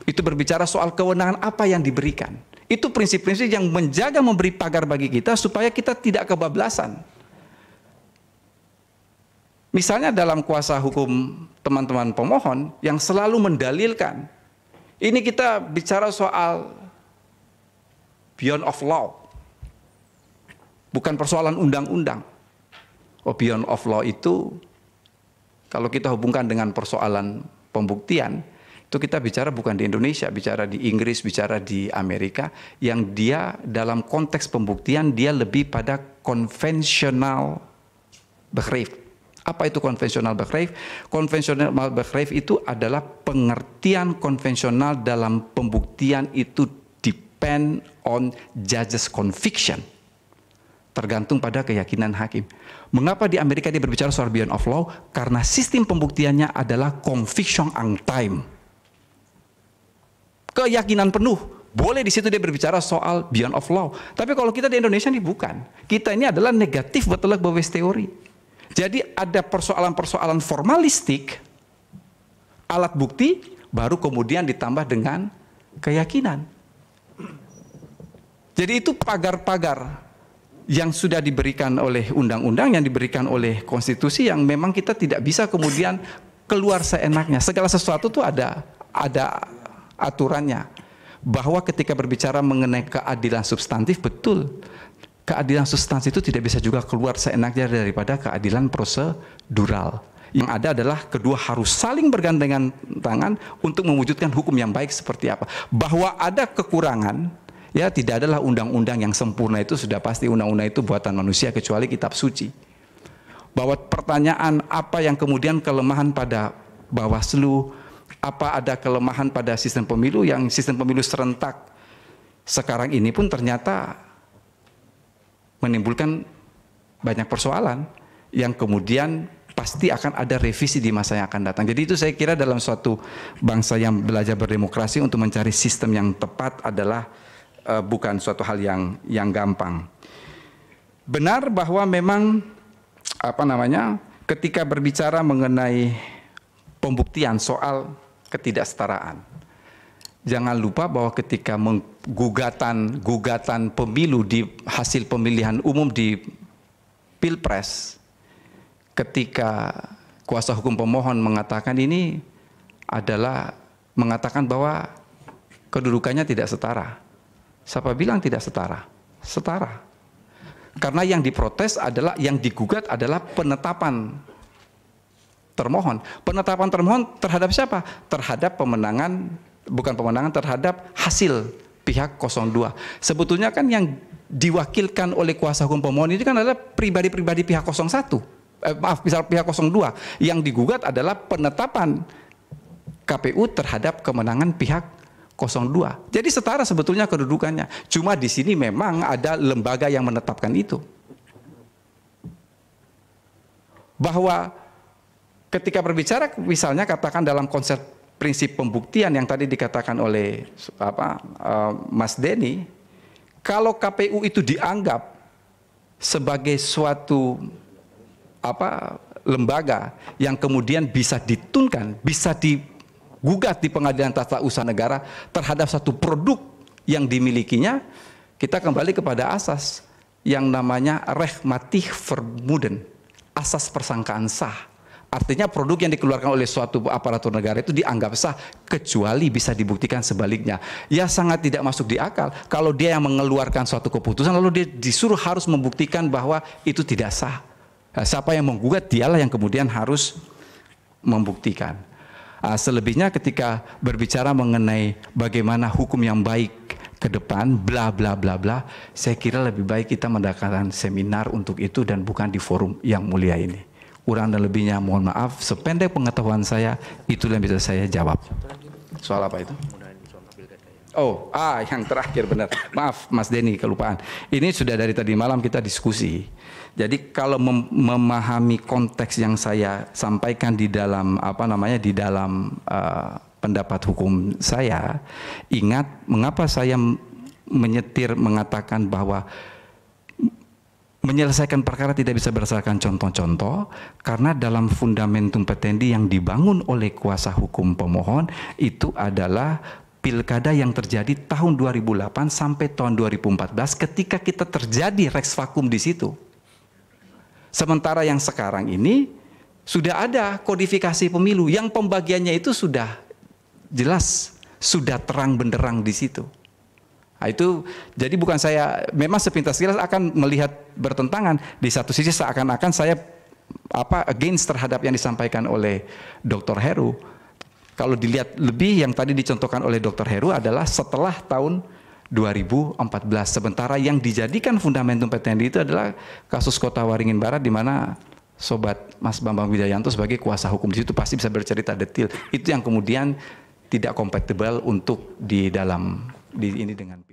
Itu berbicara soal kewenangan apa yang diberikan. Itu prinsip-prinsip yang menjaga memberi pagar bagi kita supaya kita tidak kebablasan. Misalnya dalam kuasa hukum teman-teman pemohon yang selalu mendalilkan. Ini kita bicara soal beyond of law. Bukan persoalan undang-undang. Oh, beyond of law itu kalau kita hubungkan dengan persoalan pembuktian, itu kita bicara bukan di Indonesia, bicara di Inggris, bicara di Amerika, yang dia dalam konteks pembuktian dia lebih pada konvensional bekrif. Apa itu konvensional bekrif? Konvensional bekrif itu adalah pengertian konvensional dalam pembuktian itu depend on judges conviction. Tergantung pada keyakinan hakim. Mengapa di Amerika dia berbicara soal beyond of law? Karena sistem pembuktiannya adalah conviction on time keyakinan penuh. Boleh di situ dia berbicara soal beyond of law. Tapi kalau kita di Indonesia ini bukan. Kita ini adalah negatif betul-betul bawes teori. Jadi ada persoalan-persoalan formalistik, alat bukti, baru kemudian ditambah dengan keyakinan. Jadi itu pagar-pagar yang sudah diberikan oleh undang-undang, yang diberikan oleh konstitusi, yang memang kita tidak bisa kemudian keluar seenaknya. Segala sesuatu itu ada ada aturannya. Bahwa ketika berbicara mengenai keadilan substantif, betul. Keadilan substansi itu tidak bisa juga keluar seenaknya daripada keadilan prosedural. Yang ada adalah kedua harus saling bergandengan tangan untuk mewujudkan hukum yang baik seperti apa. Bahwa ada kekurangan, ya tidak adalah undang-undang yang sempurna itu sudah pasti undang-undang itu buatan manusia kecuali kitab suci. Bahwa pertanyaan apa yang kemudian kelemahan pada Bawaslu, apa ada kelemahan pada sistem pemilu yang sistem pemilu serentak sekarang ini pun ternyata menimbulkan banyak persoalan yang kemudian pasti akan ada revisi di masa yang akan datang. Jadi itu saya kira dalam suatu bangsa yang belajar berdemokrasi untuk mencari sistem yang tepat adalah uh, bukan suatu hal yang yang gampang. Benar bahwa memang apa namanya ketika berbicara mengenai pembuktian soal ketidaksetaraan. Jangan lupa bahwa ketika menggugatan gugatan pemilu di hasil pemilihan umum di Pilpres ketika kuasa hukum pemohon mengatakan ini adalah mengatakan bahwa kedudukannya tidak setara. Siapa bilang tidak setara? Setara. Karena yang diprotes adalah yang digugat adalah penetapan termohon. Penetapan termohon terhadap siapa? Terhadap pemenangan bukan pemenangan terhadap hasil pihak 02. Sebetulnya kan yang diwakilkan oleh kuasa hukum pemohon ini kan adalah pribadi-pribadi pihak 01. Eh, maaf, misal pihak 02. Yang digugat adalah penetapan KPU terhadap kemenangan pihak 02. Jadi setara sebetulnya kedudukannya. Cuma di sini memang ada lembaga yang menetapkan itu. Bahwa ketika berbicara misalnya katakan dalam konsep prinsip pembuktian yang tadi dikatakan oleh apa uh, Mas Denny, kalau KPU itu dianggap sebagai suatu apa lembaga yang kemudian bisa dituntkan, bisa digugat di pengadilan tata usaha negara terhadap satu produk yang dimilikinya, kita kembali kepada asas yang namanya rehmatih vermuden, asas persangkaan sah Artinya produk yang dikeluarkan oleh suatu aparatur negara itu dianggap sah kecuali bisa dibuktikan sebaliknya. Ya sangat tidak masuk di akal kalau dia yang mengeluarkan suatu keputusan lalu dia disuruh harus membuktikan bahwa itu tidak sah. Nah, siapa yang menggugat dialah yang kemudian harus membuktikan. Nah, selebihnya ketika berbicara mengenai bagaimana hukum yang baik ke depan, bla bla bla bla. Saya kira lebih baik kita mendapatkan seminar untuk itu dan bukan di forum yang mulia ini kurang dan lebihnya mohon maaf sependek pengetahuan saya itulah yang bisa saya jawab soal apa itu Oh, ah yang terakhir benar. Maaf Mas Denny kelupaan. Ini sudah dari tadi malam kita diskusi. Jadi kalau mem memahami konteks yang saya sampaikan di dalam apa namanya di dalam uh, pendapat hukum saya, ingat mengapa saya menyetir mengatakan bahwa menyelesaikan perkara tidak bisa berdasarkan contoh-contoh karena dalam fundamentum petendi yang dibangun oleh kuasa hukum pemohon itu adalah pilkada yang terjadi tahun 2008 sampai tahun 2014 ketika kita terjadi rex vakum di situ. Sementara yang sekarang ini sudah ada kodifikasi pemilu yang pembagiannya itu sudah jelas, sudah terang benderang di situ. Nah, itu jadi bukan saya memang sepintas kilas akan melihat bertentangan di satu sisi seakan-akan saya apa against terhadap yang disampaikan oleh Dr. Heru. Kalau dilihat lebih yang tadi dicontohkan oleh Dr. Heru adalah setelah tahun 2014 sementara yang dijadikan fundamentum PTN itu adalah kasus Kota Waringin Barat di mana sobat Mas Bambang Widayanto sebagai kuasa hukum di situ pasti bisa bercerita detail. Itu yang kemudian tidak kompatibel untuk di dalam di ini dengan